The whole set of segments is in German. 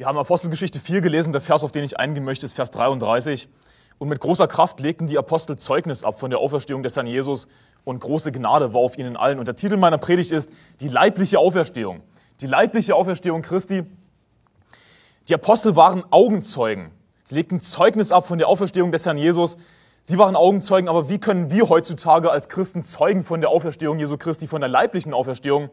Wir haben Apostelgeschichte 4 gelesen, der Vers, auf den ich eingehen möchte, ist Vers 33. Und mit großer Kraft legten die Apostel Zeugnis ab von der Auferstehung des Herrn Jesus und große Gnade war auf ihnen allen. Und der Titel meiner Predigt ist Die leibliche Auferstehung. Die leibliche Auferstehung Christi. Die Apostel waren Augenzeugen. Sie legten Zeugnis ab von der Auferstehung des Herrn Jesus. Sie waren Augenzeugen, aber wie können wir heutzutage als Christen Zeugen von der Auferstehung Jesu Christi, von der leiblichen Auferstehung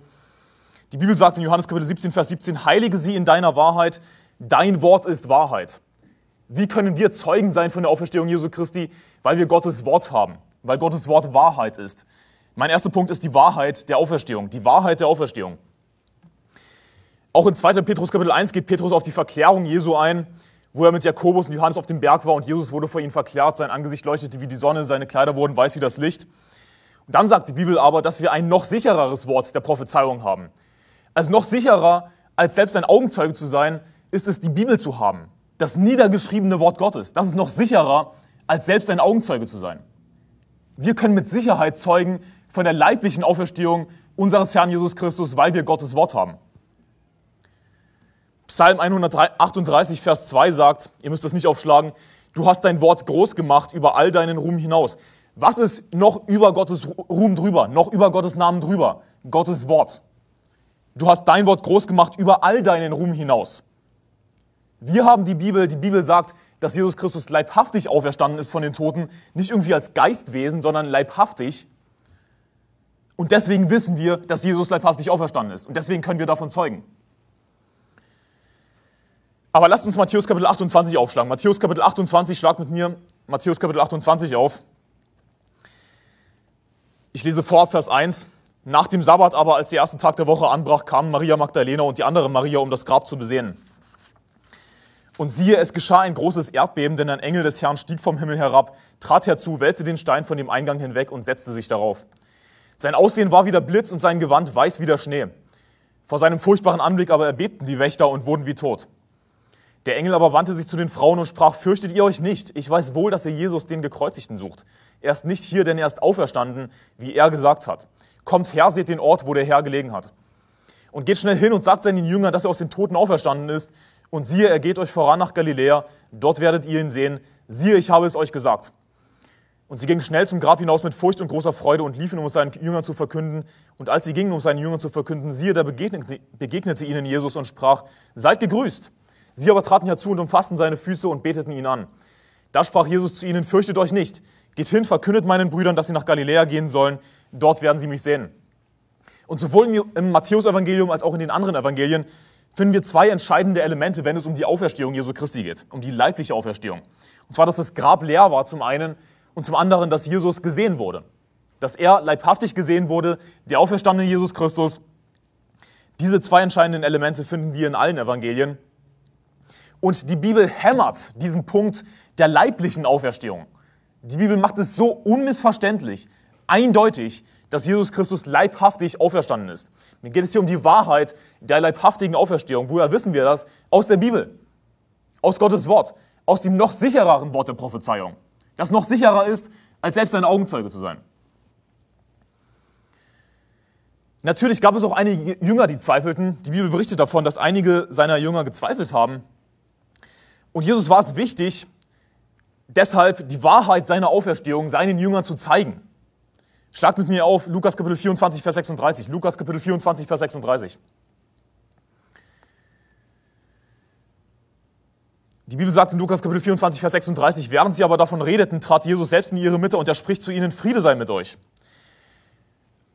die Bibel sagt in Johannes Kapitel 17, Vers 17, heilige sie in deiner Wahrheit, dein Wort ist Wahrheit. Wie können wir Zeugen sein von der Auferstehung Jesu Christi? Weil wir Gottes Wort haben, weil Gottes Wort Wahrheit ist. Mein erster Punkt ist die Wahrheit der Auferstehung, die Wahrheit der Auferstehung. Auch in 2. Petrus Kapitel 1 geht Petrus auf die Verklärung Jesu ein, wo er mit Jakobus und Johannes auf dem Berg war und Jesus wurde vor ihnen verklärt, sein Angesicht leuchtete wie die Sonne, seine Kleider wurden weiß wie das Licht. Und dann sagt die Bibel aber, dass wir ein noch sichereres Wort der Prophezeiung haben. Also noch sicherer, als selbst ein Augenzeuge zu sein, ist es, die Bibel zu haben. Das niedergeschriebene Wort Gottes. Das ist noch sicherer, als selbst ein Augenzeuge zu sein. Wir können mit Sicherheit zeugen von der leiblichen Auferstehung unseres Herrn Jesus Christus, weil wir Gottes Wort haben. Psalm 138, Vers 2 sagt, ihr müsst das nicht aufschlagen, du hast dein Wort groß gemacht über all deinen Ruhm hinaus. Was ist noch über Gottes Ruhm drüber, noch über Gottes Namen drüber? Gottes Wort. Du hast dein Wort groß gemacht über all deinen Ruhm hinaus. Wir haben die Bibel, die Bibel sagt, dass Jesus Christus leibhaftig auferstanden ist von den Toten, nicht irgendwie als Geistwesen, sondern leibhaftig. Und deswegen wissen wir, dass Jesus leibhaftig auferstanden ist. Und deswegen können wir davon zeugen. Aber lasst uns Matthäus Kapitel 28 aufschlagen. Matthäus Kapitel 28, schlag mit mir Matthäus Kapitel 28 auf. Ich lese vorab Vers 1. Nach dem Sabbat aber, als der erste Tag der Woche anbrach, kamen Maria Magdalena und die andere Maria, um das Grab zu besehen. Und siehe, es geschah ein großes Erdbeben, denn ein Engel des Herrn stieg vom Himmel herab, trat herzu, wälzte den Stein von dem Eingang hinweg und setzte sich darauf. Sein Aussehen war wie der Blitz und sein Gewand weiß wie der Schnee. Vor seinem furchtbaren Anblick aber erbebten die Wächter und wurden wie tot. Der Engel aber wandte sich zu den Frauen und sprach, fürchtet ihr euch nicht, ich weiß wohl, dass ihr Jesus den Gekreuzigten sucht. Er ist nicht hier, denn er ist auferstanden, wie er gesagt hat kommt her, seht den Ort, wo der Herr gelegen hat. Und geht schnell hin und sagt seinen Jüngern, dass er aus den Toten auferstanden ist. Und siehe, er geht euch voran nach Galiläa, dort werdet ihr ihn sehen. Siehe, ich habe es euch gesagt. Und sie gingen schnell zum Grab hinaus mit Furcht und großer Freude und liefen, um es seinen Jüngern zu verkünden. Und als sie gingen, um seinen Jüngern zu verkünden, siehe, da begegnete, begegnete ihnen Jesus und sprach, seid gegrüßt. Sie aber traten herzu und umfassten seine Füße und beteten ihn an. Da sprach Jesus zu ihnen, fürchtet euch nicht, Geht hin, verkündet meinen Brüdern, dass sie nach Galiläa gehen sollen, dort werden sie mich sehen. Und sowohl im Matthäusevangelium als auch in den anderen Evangelien finden wir zwei entscheidende Elemente, wenn es um die Auferstehung Jesu Christi geht, um die leibliche Auferstehung. Und zwar, dass das Grab leer war zum einen und zum anderen, dass Jesus gesehen wurde. Dass er leibhaftig gesehen wurde, der auferstandene Jesus Christus. Diese zwei entscheidenden Elemente finden wir in allen Evangelien. Und die Bibel hämmert diesen Punkt der leiblichen Auferstehung die Bibel macht es so unmissverständlich, eindeutig, dass Jesus Christus leibhaftig auferstanden ist. Mir geht es hier um die Wahrheit der leibhaftigen Auferstehung. Woher wissen wir das? Aus der Bibel, aus Gottes Wort, aus dem noch sichereren Wort der Prophezeiung, das noch sicherer ist, als selbst ein Augenzeuge zu sein. Natürlich gab es auch einige Jünger, die zweifelten. Die Bibel berichtet davon, dass einige seiner Jünger gezweifelt haben. Und Jesus war es wichtig, deshalb die Wahrheit seiner Auferstehung seinen Jüngern zu zeigen. Schlagt mit mir auf Lukas Kapitel 24, Vers 36. Lukas Kapitel 24, Vers 36. Die Bibel sagt in Lukas Kapitel 24, Vers 36, während sie aber davon redeten, trat Jesus selbst in ihre Mitte und er spricht zu ihnen, Friede sei mit euch.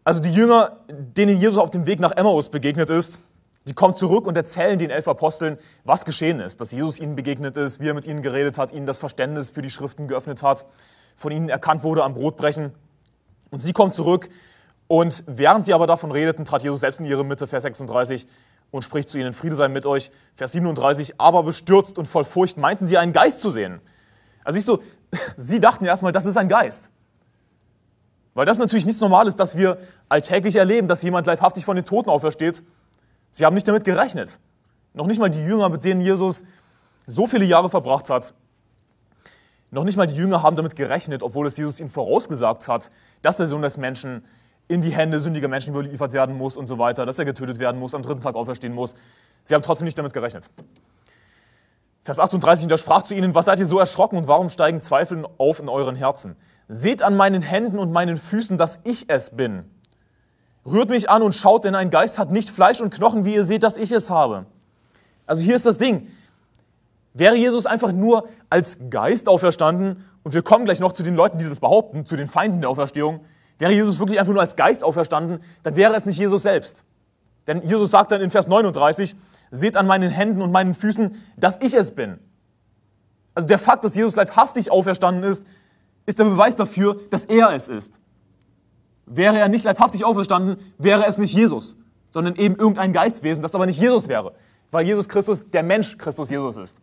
Also die Jünger, denen Jesus auf dem Weg nach Emmaus begegnet ist, Sie kommen zurück und erzählen den elf Aposteln, was geschehen ist, dass Jesus ihnen begegnet ist, wie er mit ihnen geredet hat, ihnen das Verständnis für die Schriften geöffnet hat, von ihnen erkannt wurde am Brotbrechen. Und sie kommen zurück und während sie aber davon redeten, trat Jesus selbst in ihre Mitte, Vers 36, und spricht zu ihnen, Friede sei mit euch, Vers 37, aber bestürzt und voll Furcht meinten sie, einen Geist zu sehen. Also siehst du, sie dachten erstmal, das ist ein Geist. Weil das natürlich nichts Normales, dass wir alltäglich erleben, dass jemand leibhaftig von den Toten aufersteht Sie haben nicht damit gerechnet. Noch nicht mal die Jünger, mit denen Jesus so viele Jahre verbracht hat. Noch nicht mal die Jünger haben damit gerechnet, obwohl es Jesus ihnen vorausgesagt hat, dass der Sohn des Menschen in die Hände sündiger Menschen überliefert werden muss und so weiter, dass er getötet werden muss, am dritten Tag auferstehen muss. Sie haben trotzdem nicht damit gerechnet. Vers 38, und er sprach zu ihnen, was seid ihr so erschrocken und warum steigen Zweifel auf in euren Herzen? Seht an meinen Händen und meinen Füßen, dass ich es bin. Rührt mich an und schaut, denn ein Geist hat nicht Fleisch und Knochen, wie ihr seht, dass ich es habe. Also hier ist das Ding. Wäre Jesus einfach nur als Geist auferstanden, und wir kommen gleich noch zu den Leuten, die das behaupten, zu den Feinden der Auferstehung, wäre Jesus wirklich einfach nur als Geist auferstanden, dann wäre es nicht Jesus selbst. Denn Jesus sagt dann in Vers 39, seht an meinen Händen und meinen Füßen, dass ich es bin. Also der Fakt, dass Jesus leibhaftig auferstanden ist, ist der Beweis dafür, dass er es ist. Wäre er nicht leibhaftig auferstanden, wäre es nicht Jesus, sondern eben irgendein Geistwesen, das aber nicht Jesus wäre, weil Jesus Christus der Mensch Christus Jesus ist.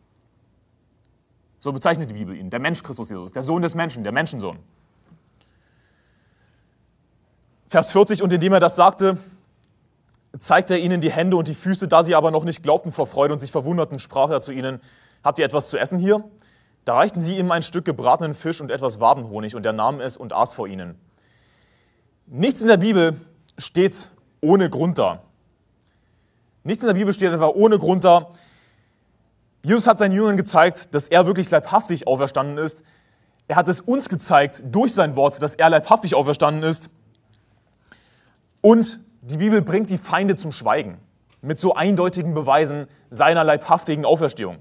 So bezeichnet die Bibel ihn, der Mensch Christus Jesus, der Sohn des Menschen, der Menschensohn. Vers 40, und indem er das sagte, zeigte er ihnen die Hände und die Füße, da sie aber noch nicht glaubten vor Freude und sich verwunderten, sprach er zu ihnen, habt ihr etwas zu essen hier? Da reichten sie ihm ein Stück gebratenen Fisch und etwas Wabenhonig, und er nahm es und aß vor ihnen. Nichts in der Bibel steht ohne Grund da. Nichts in der Bibel steht einfach ohne Grund da. Jesus hat seinen Jüngern gezeigt, dass er wirklich leibhaftig auferstanden ist. Er hat es uns gezeigt durch sein Wort, dass er leibhaftig auferstanden ist. Und die Bibel bringt die Feinde zum Schweigen mit so eindeutigen Beweisen seiner leibhaftigen Auferstehung.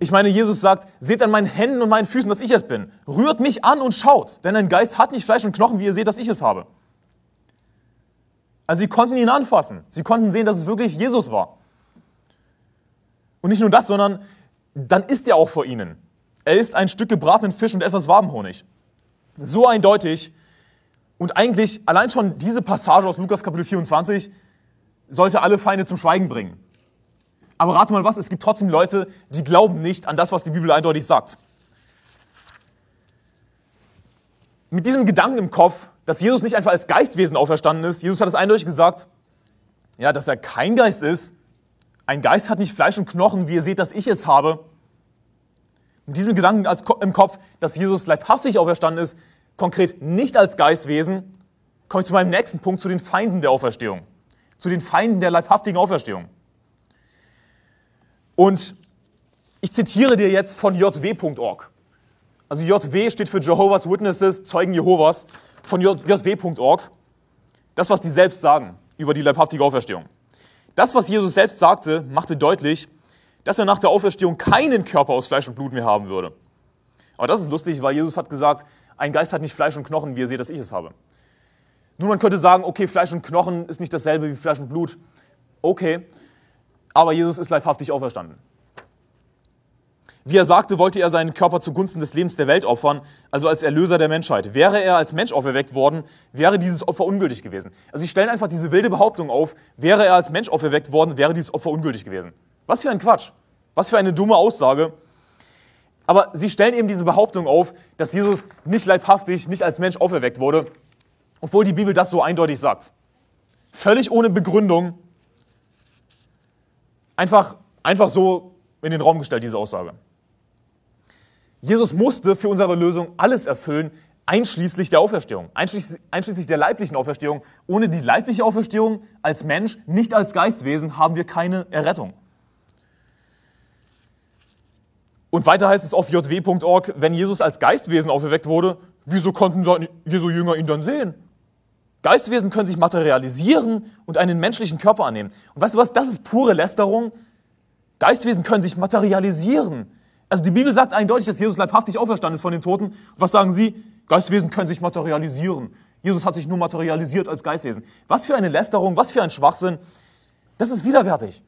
Ich meine, Jesus sagt, seht an meinen Händen und meinen Füßen, dass ich es bin. Rührt mich an und schaut, denn ein Geist hat nicht Fleisch und Knochen, wie ihr seht, dass ich es habe. Also sie konnten ihn anfassen. Sie konnten sehen, dass es wirklich Jesus war. Und nicht nur das, sondern dann ist er auch vor ihnen. Er ist ein Stück gebratenen Fisch und etwas Wabenhonig. So eindeutig. Und eigentlich allein schon diese Passage aus Lukas Kapitel 24 sollte alle Feinde zum Schweigen bringen. Aber rate mal was, es gibt trotzdem Leute, die glauben nicht an das, was die Bibel eindeutig sagt. Mit diesem Gedanken im Kopf, dass Jesus nicht einfach als Geistwesen auferstanden ist, Jesus hat es eindeutig gesagt, ja, dass er kein Geist ist. Ein Geist hat nicht Fleisch und Knochen, wie ihr seht, dass ich es habe. Mit diesem Gedanken im Kopf, dass Jesus leibhaftig auferstanden ist, konkret nicht als Geistwesen, komme ich zu meinem nächsten Punkt, zu den Feinden der Auferstehung, zu den Feinden der leibhaftigen Auferstehung. Und ich zitiere dir jetzt von jw.org. Also JW steht für Jehovah's Witnesses, Zeugen Jehovas, von jw.org. Das, was die selbst sagen über die leibhaftige Auferstehung. Das, was Jesus selbst sagte, machte deutlich, dass er nach der Auferstehung keinen Körper aus Fleisch und Blut mehr haben würde. Aber das ist lustig, weil Jesus hat gesagt, ein Geist hat nicht Fleisch und Knochen, wie ihr seht, dass ich es habe. Nun, man könnte sagen, okay, Fleisch und Knochen ist nicht dasselbe wie Fleisch und Blut. Okay, aber Jesus ist leibhaftig auferstanden. Wie er sagte, wollte er seinen Körper zugunsten des Lebens der Welt opfern, also als Erlöser der Menschheit. Wäre er als Mensch auferweckt worden, wäre dieses Opfer ungültig gewesen. Also sie stellen einfach diese wilde Behauptung auf, wäre er als Mensch auferweckt worden, wäre dieses Opfer ungültig gewesen. Was für ein Quatsch. Was für eine dumme Aussage. Aber sie stellen eben diese Behauptung auf, dass Jesus nicht leibhaftig, nicht als Mensch auferweckt wurde, obwohl die Bibel das so eindeutig sagt. Völlig ohne Begründung, Einfach, einfach so in den Raum gestellt, diese Aussage. Jesus musste für unsere Lösung alles erfüllen, einschließlich der Auferstehung, einschließlich, einschließlich der leiblichen Auferstehung. Ohne die leibliche Auferstehung als Mensch, nicht als Geistwesen, haben wir keine Errettung. Und weiter heißt es auf jw.org, wenn Jesus als Geistwesen auferweckt wurde, wieso konnten Jesu Jünger ihn dann sehen? Geistwesen können sich materialisieren und einen menschlichen Körper annehmen. Und weißt du was, das ist pure Lästerung. Geistwesen können sich materialisieren. Also die Bibel sagt eindeutig, dass Jesus leibhaftig auferstanden ist von den Toten. was sagen sie? Geistwesen können sich materialisieren. Jesus hat sich nur materialisiert als Geistwesen. Was für eine Lästerung, was für ein Schwachsinn. Das ist widerwärtig.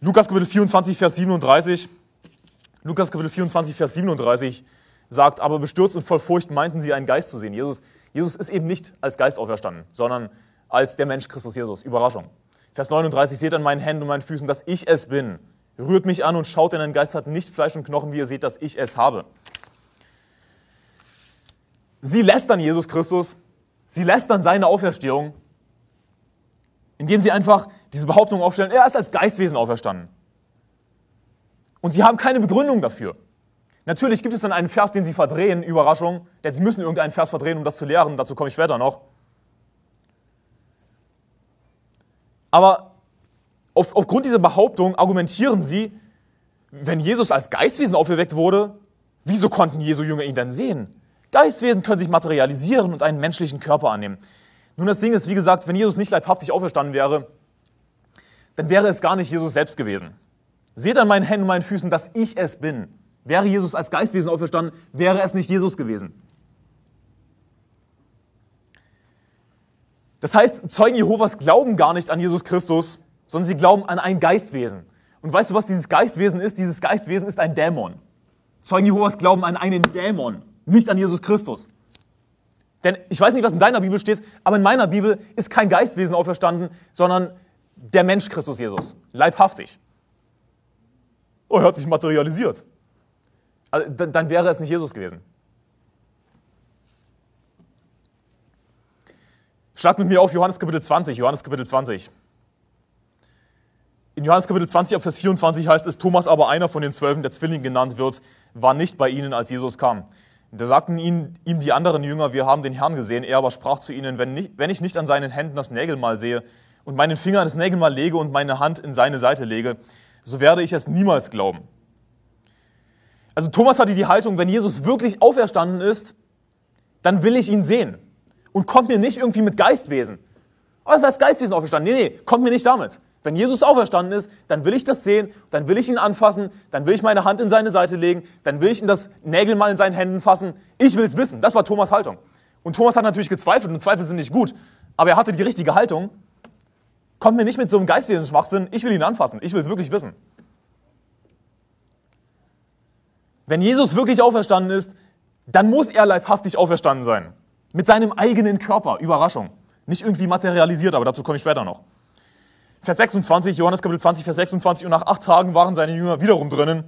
Lukas Kapitel 24, Vers 37. Lukas Kapitel 24, Vers 37 sagt, aber bestürzt und voll Furcht meinten sie, einen Geist zu sehen. Jesus, Jesus ist eben nicht als Geist auferstanden, sondern als der Mensch Christus Jesus. Überraschung. Vers 39, seht an meinen Händen und meinen Füßen, dass ich es bin. Rührt mich an und schaut, denn ein Geist hat nicht Fleisch und Knochen, wie ihr seht, dass ich es habe. Sie lästern Jesus Christus, sie lästern seine Auferstehung, indem sie einfach diese Behauptung aufstellen, er ist als Geistwesen auferstanden. Und sie haben keine Begründung dafür. Natürlich gibt es dann einen Vers, den sie verdrehen, Überraschung, denn sie müssen irgendeinen Vers verdrehen, um das zu lehren, dazu komme ich später noch. Aber auf, aufgrund dieser Behauptung argumentieren sie, wenn Jesus als Geistwesen aufgeweckt wurde, wieso konnten Jesu Jünger ihn dann sehen? Geistwesen können sich materialisieren und einen menschlichen Körper annehmen. Nun, das Ding ist, wie gesagt, wenn Jesus nicht leibhaftig auferstanden wäre, dann wäre es gar nicht Jesus selbst gewesen. Seht an meinen Händen und meinen Füßen, dass ich es bin. Wäre Jesus als Geistwesen auferstanden, wäre es nicht Jesus gewesen. Das heißt, Zeugen Jehovas glauben gar nicht an Jesus Christus, sondern sie glauben an ein Geistwesen. Und weißt du, was dieses Geistwesen ist? Dieses Geistwesen ist ein Dämon. Zeugen Jehovas glauben an einen Dämon, nicht an Jesus Christus. Denn ich weiß nicht, was in deiner Bibel steht, aber in meiner Bibel ist kein Geistwesen auferstanden, sondern der Mensch Christus Jesus, leibhaftig. Oh, er hat sich materialisiert. Also, dann wäre es nicht Jesus gewesen. Schlag mit mir auf Johannes Kapitel 20, Johannes Kapitel 20. In Johannes Kapitel 20 ab Vers 24 heißt es, Thomas aber einer von den Zwölfen, der Zwilling genannt wird, war nicht bei ihnen, als Jesus kam. Da sagten ihn, ihm die anderen Jünger, wir haben den Herrn gesehen. Er aber sprach zu ihnen, wenn, nicht, wenn ich nicht an seinen Händen das Nägelmal sehe und meinen Finger an das Nägelmal lege und meine Hand in seine Seite lege, so werde ich es niemals glauben. Also Thomas hatte die Haltung, wenn Jesus wirklich auferstanden ist, dann will ich ihn sehen. Und kommt mir nicht irgendwie mit Geistwesen. Oh, das heißt Geistwesen auferstanden. Nee, nee, kommt mir nicht damit. Wenn Jesus auferstanden ist, dann will ich das sehen, dann will ich ihn anfassen, dann will ich meine Hand in seine Seite legen, dann will ich ihn das Nägel mal in seinen Händen fassen. Ich will es wissen. Das war Thomas Haltung. Und Thomas hat natürlich gezweifelt und Zweifel sind nicht gut, aber er hatte die richtige Haltung. Kommt mir nicht mit so einem Geistwesen-Schwachsinn, ich will ihn anfassen, ich will es wirklich wissen. Wenn Jesus wirklich auferstanden ist, dann muss er leibhaftig auferstanden sein. Mit seinem eigenen Körper. Überraschung. Nicht irgendwie materialisiert, aber dazu komme ich später noch. Vers 26, Johannes Kapitel 20, Vers 26. Und nach acht Tagen waren seine Jünger wiederum drinnen.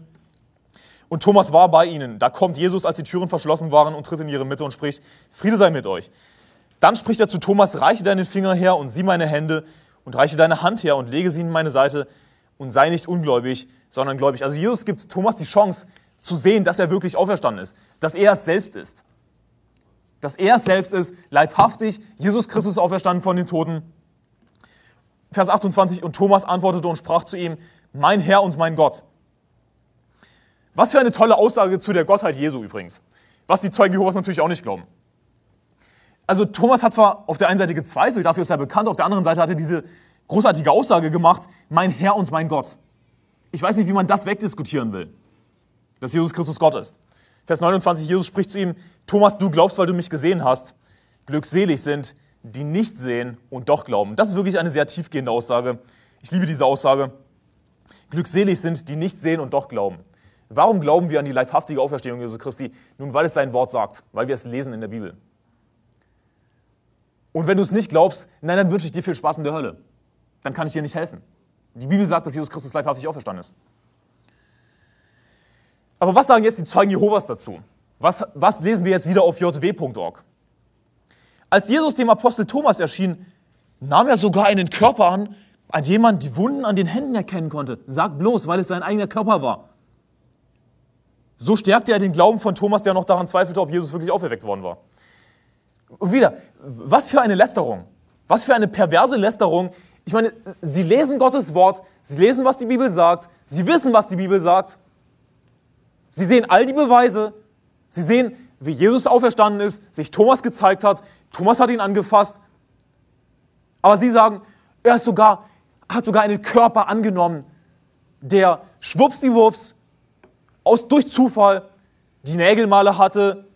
Und Thomas war bei ihnen. Da kommt Jesus, als die Türen verschlossen waren, und tritt in ihre Mitte und spricht: Friede sei mit euch. Dann spricht er zu Thomas: Reiche deinen Finger her und sieh meine Hände, und reiche deine Hand her und lege sie in meine Seite, und sei nicht ungläubig, sondern gläubig. Also, Jesus gibt Thomas die Chance, zu sehen, dass er wirklich auferstanden ist, dass er es selbst ist. Dass er es selbst ist, leibhaftig, Jesus Christus auferstanden von den Toten. Vers 28, und Thomas antwortete und sprach zu ihm, mein Herr und mein Gott. Was für eine tolle Aussage zu der Gottheit Jesu übrigens, was die Zeugen Jehovas natürlich auch nicht glauben. Also Thomas hat zwar auf der einen Seite gezweifelt, dafür ist er bekannt, auf der anderen Seite hat er diese großartige Aussage gemacht, mein Herr und mein Gott. Ich weiß nicht, wie man das wegdiskutieren will dass Jesus Christus Gott ist. Vers 29, Jesus spricht zu ihm, Thomas, du glaubst, weil du mich gesehen hast. Glückselig sind, die nicht sehen und doch glauben. Das ist wirklich eine sehr tiefgehende Aussage. Ich liebe diese Aussage. Glückselig sind, die nicht sehen und doch glauben. Warum glauben wir an die leibhaftige Auferstehung Jesu Christi? Nun, weil es sein Wort sagt, weil wir es lesen in der Bibel. Und wenn du es nicht glaubst, nein, dann wünsche ich dir viel Spaß in der Hölle. Dann kann ich dir nicht helfen. Die Bibel sagt, dass Jesus Christus leibhaftig auferstanden ist. Aber was sagen jetzt die Zeugen Jehovas dazu? Was, was lesen wir jetzt wieder auf jw.org? Als Jesus dem Apostel Thomas erschien, nahm er sogar einen Körper an, an dem man die Wunden an den Händen erkennen konnte. Sagt bloß, weil es sein eigener Körper war. So stärkte er den Glauben von Thomas, der noch daran zweifelte, ob Jesus wirklich auferweckt worden war. Und wieder, was für eine Lästerung. Was für eine perverse Lästerung. Ich meine, sie lesen Gottes Wort, sie lesen, was die Bibel sagt, sie wissen, was die Bibel sagt, Sie sehen all die Beweise. Sie sehen, wie Jesus auferstanden ist, sich Thomas gezeigt hat. Thomas hat ihn angefasst. Aber sie sagen, er sogar, hat sogar einen Körper angenommen, der schwuppsdiwupps aus, durch Zufall die Nägelmale hatte.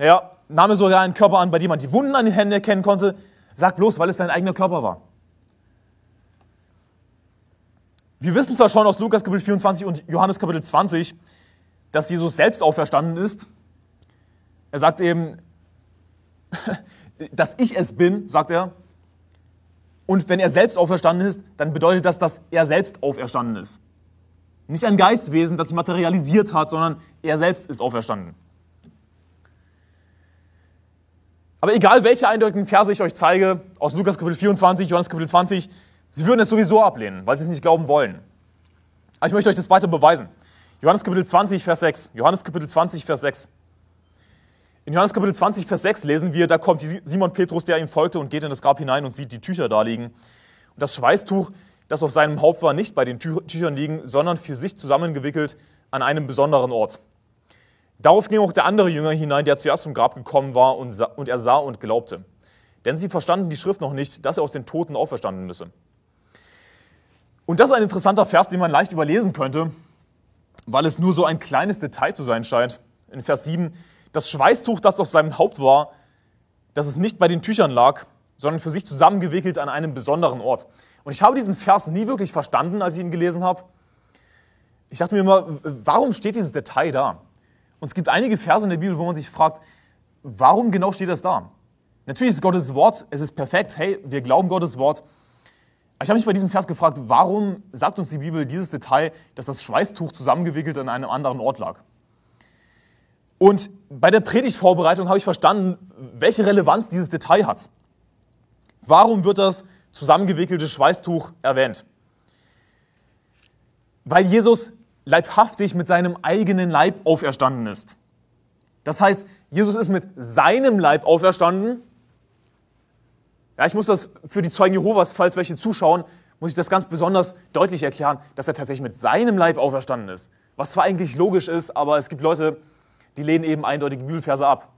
Ja, nahm er sogar einen Körper an, bei dem man die Wunden an den Händen erkennen konnte. Sagt bloß, weil es sein eigener Körper war. Wir wissen zwar schon aus Lukas Kapitel 24 und Johannes Kapitel 20, dass Jesus selbst auferstanden ist. Er sagt eben, dass ich es bin, sagt er. Und wenn er selbst auferstanden ist, dann bedeutet das, dass er selbst auferstanden ist. Nicht ein Geistwesen, das sich materialisiert hat, sondern er selbst ist auferstanden. Aber egal, welche eindeutigen Verse ich euch zeige, aus Lukas Kapitel 24, Johannes Kapitel 20, Sie würden es sowieso ablehnen, weil sie es nicht glauben wollen. Aber ich möchte euch das weiter beweisen. Johannes Kapitel 20, Vers 6. Johannes Kapitel 20, Vers 6. In Johannes Kapitel 20, Vers 6 lesen wir, da kommt Simon Petrus, der ihm folgte und geht in das Grab hinein und sieht die Tücher da liegen. Und das Schweißtuch, das auf seinem Haupt war, nicht bei den Tü Tüchern liegen, sondern für sich zusammengewickelt an einem besonderen Ort. Darauf ging auch der andere Jünger hinein, der zuerst zum Grab gekommen war und, und er sah und glaubte. Denn sie verstanden die Schrift noch nicht, dass er aus den Toten auferstanden müsse. Und das ist ein interessanter Vers, den man leicht überlesen könnte, weil es nur so ein kleines Detail zu sein scheint. In Vers 7, das Schweißtuch, das auf seinem Haupt war, dass es nicht bei den Tüchern lag, sondern für sich zusammengewickelt an einem besonderen Ort. Und ich habe diesen Vers nie wirklich verstanden, als ich ihn gelesen habe. Ich dachte mir immer, warum steht dieses Detail da? Und es gibt einige Verse in der Bibel, wo man sich fragt, warum genau steht das da? Natürlich ist Gottes Wort, es ist perfekt, hey, wir glauben Gottes Wort, ich habe mich bei diesem Vers gefragt, warum sagt uns die Bibel dieses Detail, dass das Schweißtuch zusammengewickelt an einem anderen Ort lag? Und bei der Predigtvorbereitung habe ich verstanden, welche Relevanz dieses Detail hat. Warum wird das zusammengewickelte Schweißtuch erwähnt? Weil Jesus leibhaftig mit seinem eigenen Leib auferstanden ist. Das heißt, Jesus ist mit seinem Leib auferstanden ja, ich muss das für die Zeugen Jehovas, falls welche zuschauen, muss ich das ganz besonders deutlich erklären, dass er tatsächlich mit seinem Leib auferstanden ist. Was zwar eigentlich logisch ist, aber es gibt Leute, die lehnen eben eindeutige Bibelverse ab.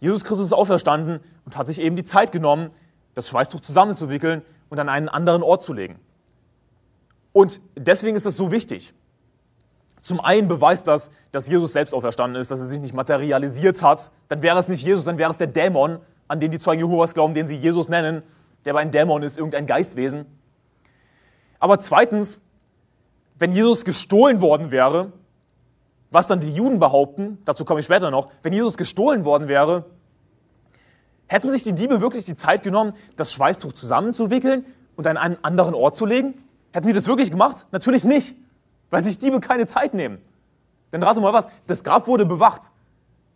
Jesus Christus ist auferstanden und hat sich eben die Zeit genommen, das Schweißtuch zusammenzuwickeln und an einen anderen Ort zu legen. Und deswegen ist das so wichtig. Zum einen beweist das, dass Jesus selbst auferstanden ist, dass er sich nicht materialisiert hat. Dann wäre es nicht Jesus, dann wäre es der Dämon, an den die Zeugen Jehovas glauben, den sie Jesus nennen, der aber ein Dämon ist, irgendein Geistwesen. Aber zweitens, wenn Jesus gestohlen worden wäre, was dann die Juden behaupten, dazu komme ich später noch, wenn Jesus gestohlen worden wäre, hätten sich die Diebe wirklich die Zeit genommen, das Schweißtuch zusammenzuwickeln und an einen anderen Ort zu legen? Hätten sie das wirklich gemacht? Natürlich nicht, weil sich Diebe keine Zeit nehmen. Denn rate mal was, das Grab wurde bewacht.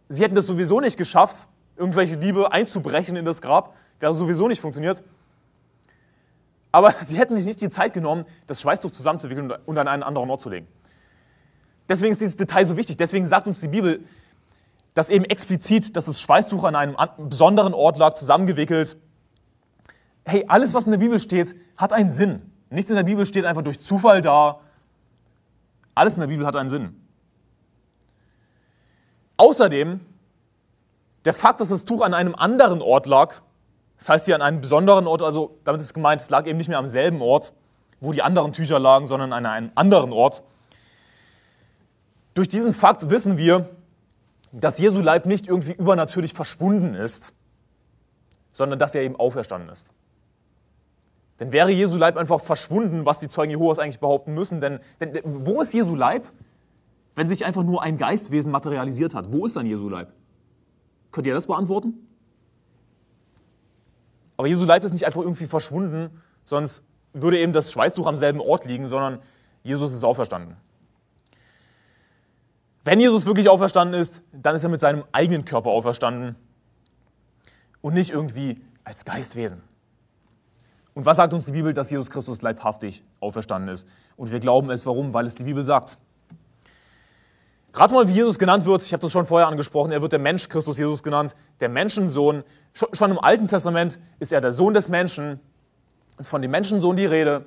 Sie hätten das sowieso nicht geschafft, irgendwelche Diebe einzubrechen in das Grab, wäre sowieso nicht funktioniert. Aber sie hätten sich nicht die Zeit genommen, das Schweißtuch zusammenzuwickeln und an einen anderen Ort zu legen. Deswegen ist dieses Detail so wichtig. Deswegen sagt uns die Bibel, dass eben explizit, dass das Schweißtuch an einem besonderen Ort lag, zusammengewickelt. Hey, alles, was in der Bibel steht, hat einen Sinn. Nichts in der Bibel steht einfach durch Zufall da. Alles in der Bibel hat einen Sinn. Außerdem der Fakt, dass das Tuch an einem anderen Ort lag, das heißt hier an einem besonderen Ort, also damit ist gemeint, es lag eben nicht mehr am selben Ort, wo die anderen Tücher lagen, sondern an einem anderen Ort. Durch diesen Fakt wissen wir, dass Jesu Leib nicht irgendwie übernatürlich verschwunden ist, sondern dass er eben auferstanden ist. Denn wäre Jesu Leib einfach verschwunden, was die Zeugen Jehovas eigentlich behaupten müssen, denn, denn wo ist Jesu Leib, wenn sich einfach nur ein Geistwesen materialisiert hat? Wo ist dann Jesu Leib? Könnt ihr das beantworten? Aber Jesu Leib ist nicht einfach irgendwie verschwunden, sonst würde eben das Schweißtuch am selben Ort liegen, sondern Jesus ist auferstanden. Wenn Jesus wirklich auferstanden ist, dann ist er mit seinem eigenen Körper auferstanden und nicht irgendwie als Geistwesen. Und was sagt uns die Bibel, dass Jesus Christus leibhaftig auferstanden ist? Und wir glauben es, warum? Weil es die Bibel sagt. Gerade mal, wie Jesus genannt wird, ich habe das schon vorher angesprochen, er wird der Mensch Christus Jesus genannt, der Menschensohn. Schon im Alten Testament ist er der Sohn des Menschen, ist von dem Menschensohn die Rede.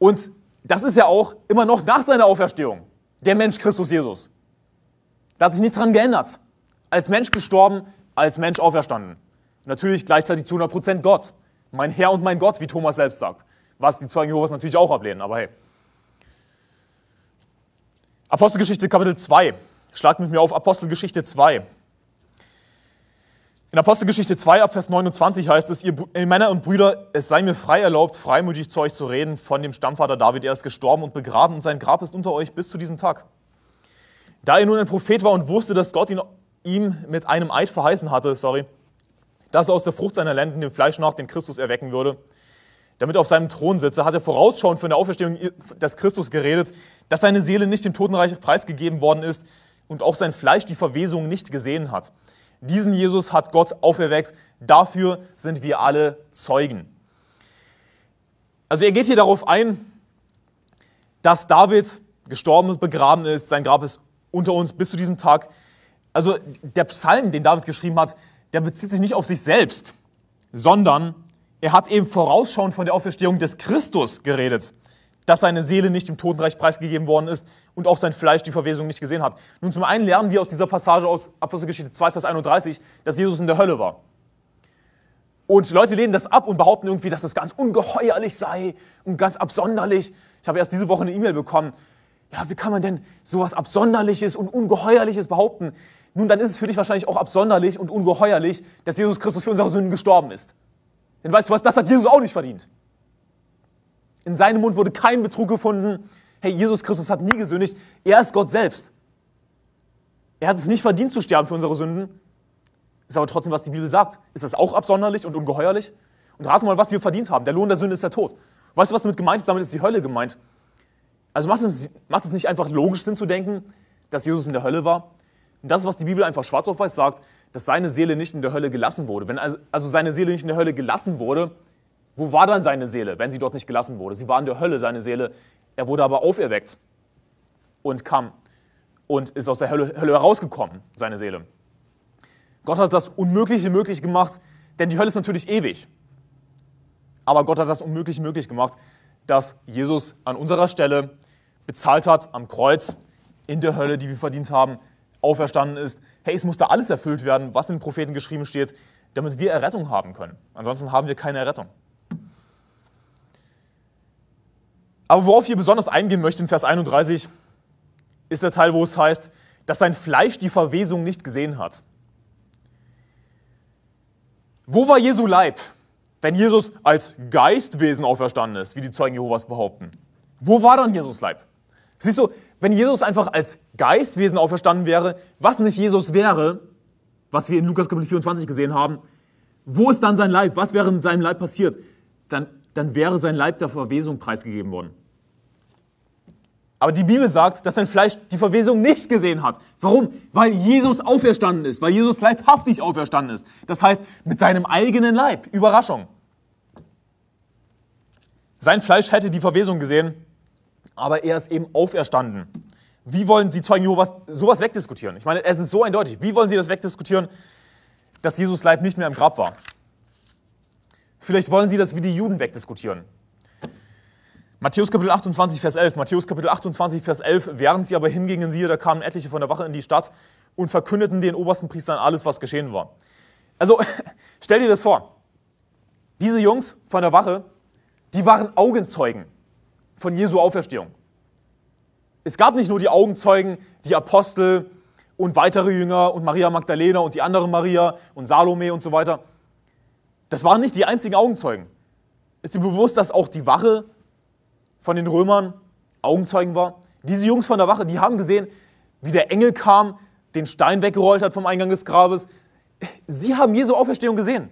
Und das ist ja auch immer noch nach seiner Auferstehung der Mensch Christus Jesus. Da hat sich nichts dran geändert. Als Mensch gestorben, als Mensch auferstanden. Natürlich gleichzeitig zu 100% Gott. Mein Herr und mein Gott, wie Thomas selbst sagt. Was die Zeugen Jehovas natürlich auch ablehnen, aber hey. Apostelgeschichte Kapitel 2. Schlagt mit mir auf Apostelgeschichte 2. In Apostelgeschichte 2 ab Vers 29 heißt es, ihr Männer und Brüder, es sei mir frei erlaubt, freimütig zu euch zu reden von dem Stammvater David. Er ist gestorben und begraben und sein Grab ist unter euch bis zu diesem Tag. Da er nun ein Prophet war und wusste, dass Gott ihn, ihm mit einem Eid verheißen hatte, sorry, dass er aus der Frucht seiner Lenden dem Fleisch nach den Christus erwecken würde, damit er auf seinem Thron sitze, hat er vorausschauend von der Auferstehung des Christus geredet, dass seine Seele nicht dem Totenreich preisgegeben worden ist und auch sein Fleisch die Verwesung nicht gesehen hat. Diesen Jesus hat Gott auferweckt, dafür sind wir alle Zeugen. Also er geht hier darauf ein, dass David gestorben und begraben ist, sein Grab ist unter uns bis zu diesem Tag. Also der Psalm, den David geschrieben hat, der bezieht sich nicht auf sich selbst, sondern er hat eben vorausschauend von der Auferstehung des Christus geredet, dass seine Seele nicht im Totenreich preisgegeben worden ist und auch sein Fleisch die Verwesung nicht gesehen hat. Nun zum einen lernen wir aus dieser Passage aus Apostelgeschichte 2, Vers 31, dass Jesus in der Hölle war. Und Leute lehnen das ab und behaupten irgendwie, dass das ganz ungeheuerlich sei und ganz absonderlich. Ich habe erst diese Woche eine E-Mail bekommen. Ja, wie kann man denn sowas Absonderliches und Ungeheuerliches behaupten? Nun, dann ist es für dich wahrscheinlich auch absonderlich und ungeheuerlich, dass Jesus Christus für unsere Sünden gestorben ist. Denn weißt du was, das hat Jesus auch nicht verdient. In seinem Mund wurde kein Betrug gefunden. Hey, Jesus Christus hat nie gesündigt. Er ist Gott selbst. Er hat es nicht verdient zu sterben für unsere Sünden. Ist aber trotzdem, was die Bibel sagt. Ist das auch absonderlich und ungeheuerlich? Und rate mal, was wir verdient haben. Der Lohn der Sünde ist der Tod. Weißt du, was damit gemeint ist? Damit ist die Hölle gemeint. Also macht es, macht es nicht einfach logisch Sinn zu denken, dass Jesus in der Hölle war? Und das ist, was die Bibel einfach schwarz auf weiß sagt dass seine Seele nicht in der Hölle gelassen wurde. Wenn also, also, seine Seele nicht in der Hölle gelassen wurde, wo war dann seine Seele, wenn sie dort nicht gelassen wurde? Sie war in der Hölle, seine Seele. Er wurde aber auferweckt und kam und ist aus der Hölle, Hölle herausgekommen, seine Seele. Gott hat das Unmögliche möglich gemacht, denn die Hölle ist natürlich ewig. Aber Gott hat das Unmögliche möglich gemacht, dass Jesus an unserer Stelle bezahlt hat am Kreuz in der Hölle, die wir verdient haben, auferstanden ist. Hey, es muss da alles erfüllt werden, was in den Propheten geschrieben steht, damit wir Errettung haben können. Ansonsten haben wir keine Errettung. Aber worauf ich hier besonders eingehen möchte in Vers 31, ist der Teil, wo es heißt, dass sein Fleisch die Verwesung nicht gesehen hat. Wo war Jesu Leib, wenn Jesus als Geistwesen auferstanden ist, wie die Zeugen Jehovas behaupten? Wo war dann Jesus Leib? Siehst du, wenn Jesus einfach als Geistwesen auferstanden wäre, was nicht Jesus wäre, was wir in Lukas Kapitel 24 gesehen haben, wo ist dann sein Leib? Was wäre mit seinem Leib passiert? Dann, dann wäre sein Leib der Verwesung preisgegeben worden. Aber die Bibel sagt, dass sein Fleisch die Verwesung nicht gesehen hat. Warum? Weil Jesus auferstanden ist, weil Jesus leibhaftig auferstanden ist. Das heißt, mit seinem eigenen Leib. Überraschung. Sein Fleisch hätte die Verwesung gesehen, aber er ist eben auferstanden. Wie wollen die Zeugen Jehovas sowas wegdiskutieren? Ich meine, es ist so eindeutig. Wie wollen sie das wegdiskutieren, dass Jesus Leib nicht mehr im Grab war? Vielleicht wollen sie das wie die Juden wegdiskutieren. Matthäus Kapitel 28, Vers 11. Matthäus Kapitel 28, Vers 11. Während sie aber hingingen, siehe, da kamen etliche von der Wache in die Stadt und verkündeten den obersten Priestern alles, was geschehen war. Also, stell dir das vor. Diese Jungs von der Wache, die waren Augenzeugen von Jesu Auferstehung. Es gab nicht nur die Augenzeugen, die Apostel und weitere Jünger und Maria Magdalena und die andere Maria und Salome und so weiter. Das waren nicht die einzigen Augenzeugen. Ist dir bewusst, dass auch die Wache von den Römern Augenzeugen war? Diese Jungs von der Wache, die haben gesehen, wie der Engel kam, den Stein weggerollt hat vom Eingang des Grabes. Sie haben Jesu Auferstehung gesehen.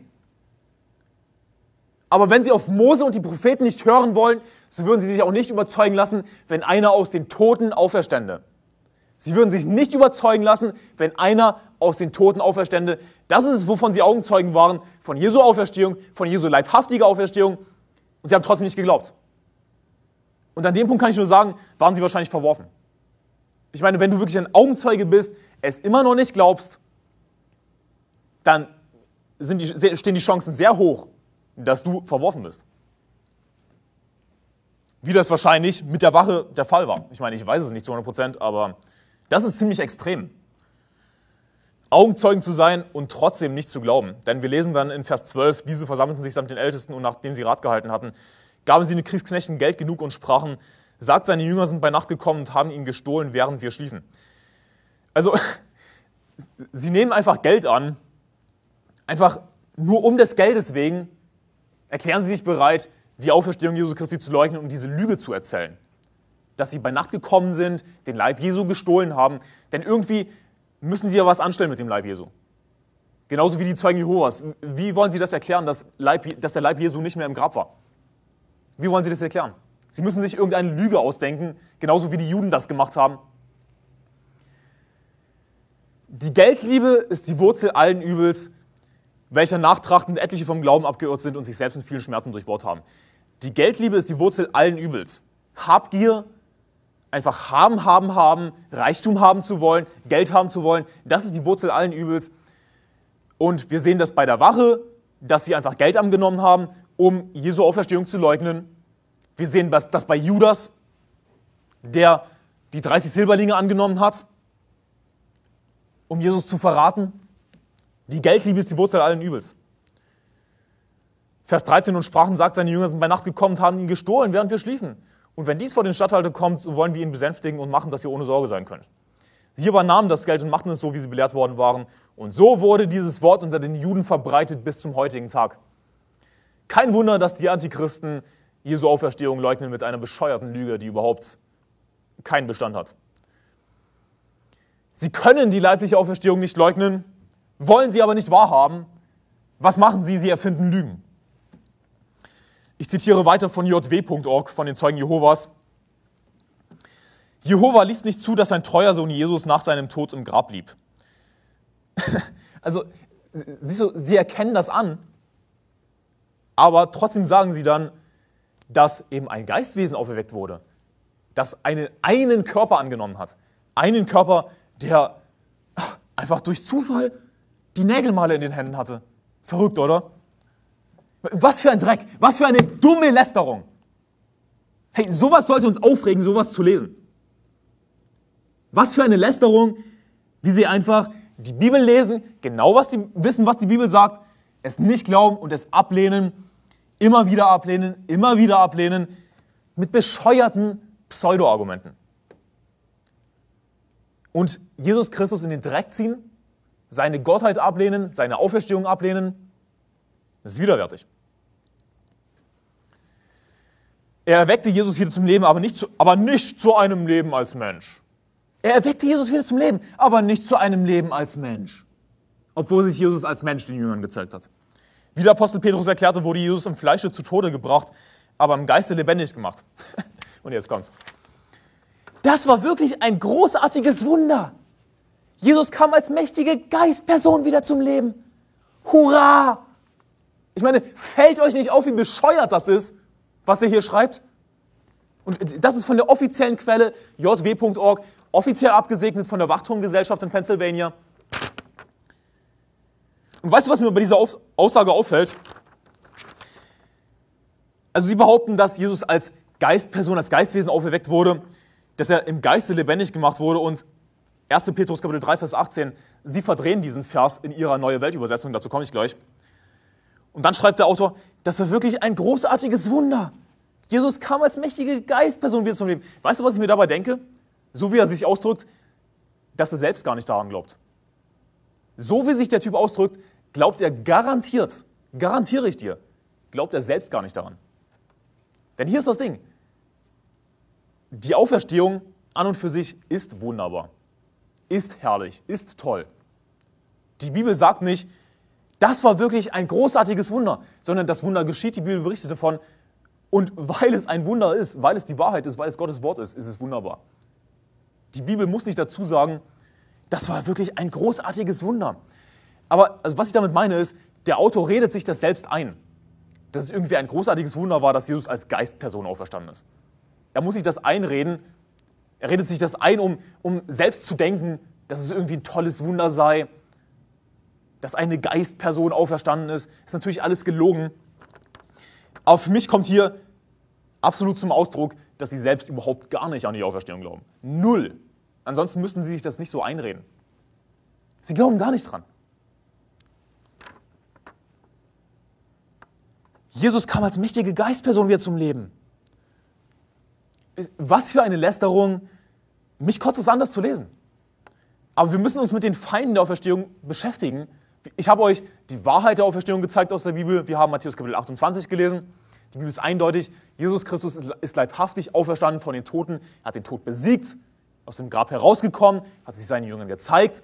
Aber wenn sie auf Mose und die Propheten nicht hören wollen, so würden sie sich auch nicht überzeugen lassen, wenn einer aus den Toten auferstände. Sie würden sich nicht überzeugen lassen, wenn einer aus den Toten auferstände. Das ist es, wovon sie Augenzeugen waren, von Jesu Auferstehung, von Jesu leibhaftiger Auferstehung. Und sie haben trotzdem nicht geglaubt. Und an dem Punkt kann ich nur sagen, waren sie wahrscheinlich verworfen. Ich meine, wenn du wirklich ein Augenzeuge bist, es immer noch nicht glaubst, dann die, stehen die Chancen sehr hoch, dass du verworfen bist. Wie das wahrscheinlich mit der Wache der Fall war. Ich meine, ich weiß es nicht zu 100 aber das ist ziemlich extrem. Augenzeugen zu sein und trotzdem nicht zu glauben. Denn wir lesen dann in Vers 12, diese versammelten sich samt den Ältesten und nachdem sie Rat gehalten hatten, gaben sie den Kriegsknechten Geld genug und sprachen, sagt, seine Jünger sind bei Nacht gekommen und haben ihn gestohlen, während wir schliefen. Also, sie nehmen einfach Geld an, einfach nur um des Geldes wegen, erklären sie sich bereit, die Auferstehung Jesu Christi zu leugnen und diese Lüge zu erzählen. Dass sie bei Nacht gekommen sind, den Leib Jesu gestohlen haben, denn irgendwie müssen sie ja was anstellen mit dem Leib Jesu. Genauso wie die Zeugen Jehovas. Wie wollen sie das erklären, dass, Leib, dass der Leib Jesu nicht mehr im Grab war? Wie wollen sie das erklären? Sie müssen sich irgendeine Lüge ausdenken, genauso wie die Juden das gemacht haben. Die Geldliebe ist die Wurzel allen Übels, welcher nachtrachtend etliche vom Glauben abgeirrt sind und sich selbst mit vielen Schmerzen durchbohrt haben. Die Geldliebe ist die Wurzel allen Übels. Habgier, einfach haben, haben, haben, Reichtum haben zu wollen, Geld haben zu wollen, das ist die Wurzel allen Übels. Und wir sehen das bei der Wache, dass sie einfach Geld angenommen haben, um Jesu Auferstehung zu leugnen. Wir sehen das bei Judas, der die 30 Silberlinge angenommen hat, um Jesus zu verraten. Die Geldliebe ist die Wurzel allen Übels. Vers 13 und sprachen, sagt, seine Jünger sind bei Nacht gekommen und haben ihn gestohlen, während wir schliefen. Und wenn dies vor den Stadthalter kommt, so wollen wir ihn besänftigen und machen, dass ihr ohne Sorge sein könnt. Sie aber nahmen das Geld und machten es so, wie sie belehrt worden waren. Und so wurde dieses Wort unter den Juden verbreitet bis zum heutigen Tag. Kein Wunder, dass die Antichristen Jesu Auferstehung leugnen mit einer bescheuerten Lüge, die überhaupt keinen Bestand hat. Sie können die leibliche Auferstehung nicht leugnen, wollen sie aber nicht wahrhaben. Was machen sie? Sie erfinden Lügen. Ich zitiere weiter von jw.org, von den Zeugen Jehovas. Jehova ließ nicht zu, dass sein treuer Sohn Jesus nach seinem Tod im Grab blieb. also, siehst du, sie erkennen das an, aber trotzdem sagen sie dann, dass eben ein Geistwesen auferweckt wurde, das einen, einen Körper angenommen hat. Einen Körper, der einfach durch Zufall die Nägelmale in den Händen hatte. Verrückt, oder? Was für ein Dreck, was für eine dumme Lästerung. Hey, sowas sollte uns aufregen, sowas zu lesen. Was für eine Lästerung, wie sie einfach die Bibel lesen, genau was die, wissen, was die Bibel sagt, es nicht glauben und es ablehnen, immer wieder ablehnen, immer wieder ablehnen, mit bescheuerten Pseudo-Argumenten. Und Jesus Christus in den Dreck ziehen, seine Gottheit ablehnen, seine Auferstehung ablehnen. Das ist widerwärtig. Er erweckte Jesus wieder zum Leben, aber nicht zu, aber nicht zu einem Leben als Mensch. Er erweckte Jesus wieder zum Leben, aber nicht zu einem Leben als Mensch. Obwohl sich Jesus als Mensch den Jüngern gezeigt hat. Wie der Apostel Petrus erklärte, wurde Jesus im Fleische zu Tode gebracht, aber im Geiste lebendig gemacht. Und jetzt kommt's. Das war wirklich ein großartiges Wunder. Jesus kam als mächtige Geistperson wieder zum Leben. Hurra! Ich meine, fällt euch nicht auf, wie bescheuert das ist, was ihr hier schreibt? Und das ist von der offiziellen Quelle jw.org, offiziell abgesegnet von der Wachturmgesellschaft in Pennsylvania. Und weißt du, was mir bei dieser Aussage auffällt? Also sie behaupten, dass Jesus als Geistperson, als Geistwesen auferweckt wurde, dass er im Geiste lebendig gemacht wurde und 1. Petrus Kapitel 3, Vers 18, sie verdrehen diesen Vers in ihrer Neue Weltübersetzung, dazu komme ich gleich. Und dann schreibt der Autor, das war wirklich ein großartiges Wunder. Jesus kam als mächtige Geistperson wieder zum Leben. Weißt du, was ich mir dabei denke? So wie er sich ausdrückt, dass er selbst gar nicht daran glaubt. So wie sich der Typ ausdrückt, glaubt er garantiert, garantiere ich dir, glaubt er selbst gar nicht daran. Denn hier ist das Ding. Die Auferstehung an und für sich ist wunderbar ist herrlich, ist toll. Die Bibel sagt nicht, das war wirklich ein großartiges Wunder, sondern das Wunder geschieht, die Bibel berichtet davon. Und weil es ein Wunder ist, weil es die Wahrheit ist, weil es Gottes Wort ist, ist es wunderbar. Die Bibel muss nicht dazu sagen, das war wirklich ein großartiges Wunder. Aber also was ich damit meine ist, der Autor redet sich das selbst ein, dass es irgendwie ein großartiges Wunder war, dass Jesus als Geistperson auferstanden ist. Er muss sich das einreden, er redet sich das ein, um, um selbst zu denken, dass es irgendwie ein tolles Wunder sei, dass eine Geistperson auferstanden ist. Ist natürlich alles gelogen. Aber für mich kommt hier absolut zum Ausdruck, dass sie selbst überhaupt gar nicht an die Auferstehung glauben. Null. Ansonsten müssten sie sich das nicht so einreden. Sie glauben gar nicht dran. Jesus kam als mächtige Geistperson wieder zum Leben was für eine Lästerung, mich kotzt es anders zu lesen. Aber wir müssen uns mit den Feinden der Auferstehung beschäftigen. Ich habe euch die Wahrheit der Auferstehung gezeigt aus der Bibel. Wir haben Matthäus Kapitel 28 gelesen. Die Bibel ist eindeutig. Jesus Christus ist leibhaftig auferstanden von den Toten. Er hat den Tod besiegt, aus dem Grab herausgekommen, hat sich seinen Jüngern gezeigt.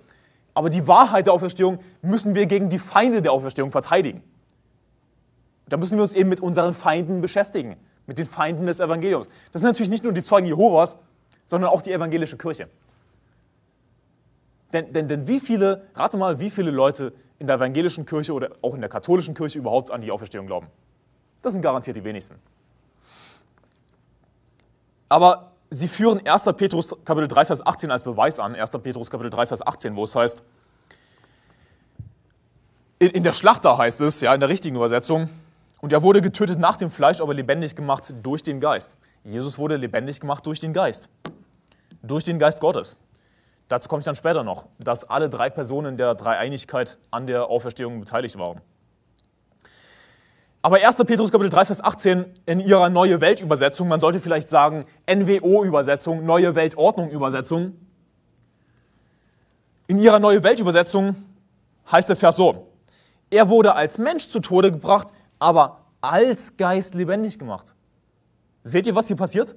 Aber die Wahrheit der Auferstehung müssen wir gegen die Feinde der Auferstehung verteidigen. Da müssen wir uns eben mit unseren Feinden beschäftigen mit den Feinden des Evangeliums. Das sind natürlich nicht nur die Zeugen Jehovas, sondern auch die evangelische Kirche. Denn, denn, denn wie viele, rate mal, wie viele Leute in der evangelischen Kirche oder auch in der katholischen Kirche überhaupt an die Auferstehung glauben? Das sind garantiert die wenigsten. Aber sie führen 1. Petrus Kapitel 3, Vers 18 als Beweis an. 1. Petrus Kapitel 3, Vers 18, wo es heißt, in, in der Schlachter heißt es, ja, in der richtigen Übersetzung, und er wurde getötet nach dem Fleisch, aber lebendig gemacht durch den Geist. Jesus wurde lebendig gemacht durch den Geist. Durch den Geist Gottes. Dazu komme ich dann später noch, dass alle drei Personen der Dreieinigkeit an der Auferstehung beteiligt waren. Aber 1. Petrus Kapitel 3, Vers 18 in ihrer Neue Weltübersetzung, man sollte vielleicht sagen NWO-Übersetzung, Neue Weltordnung-Übersetzung, in ihrer Neue Weltübersetzung heißt der Vers so, er wurde als Mensch zu Tode gebracht, aber als Geist lebendig gemacht. Seht ihr, was hier passiert?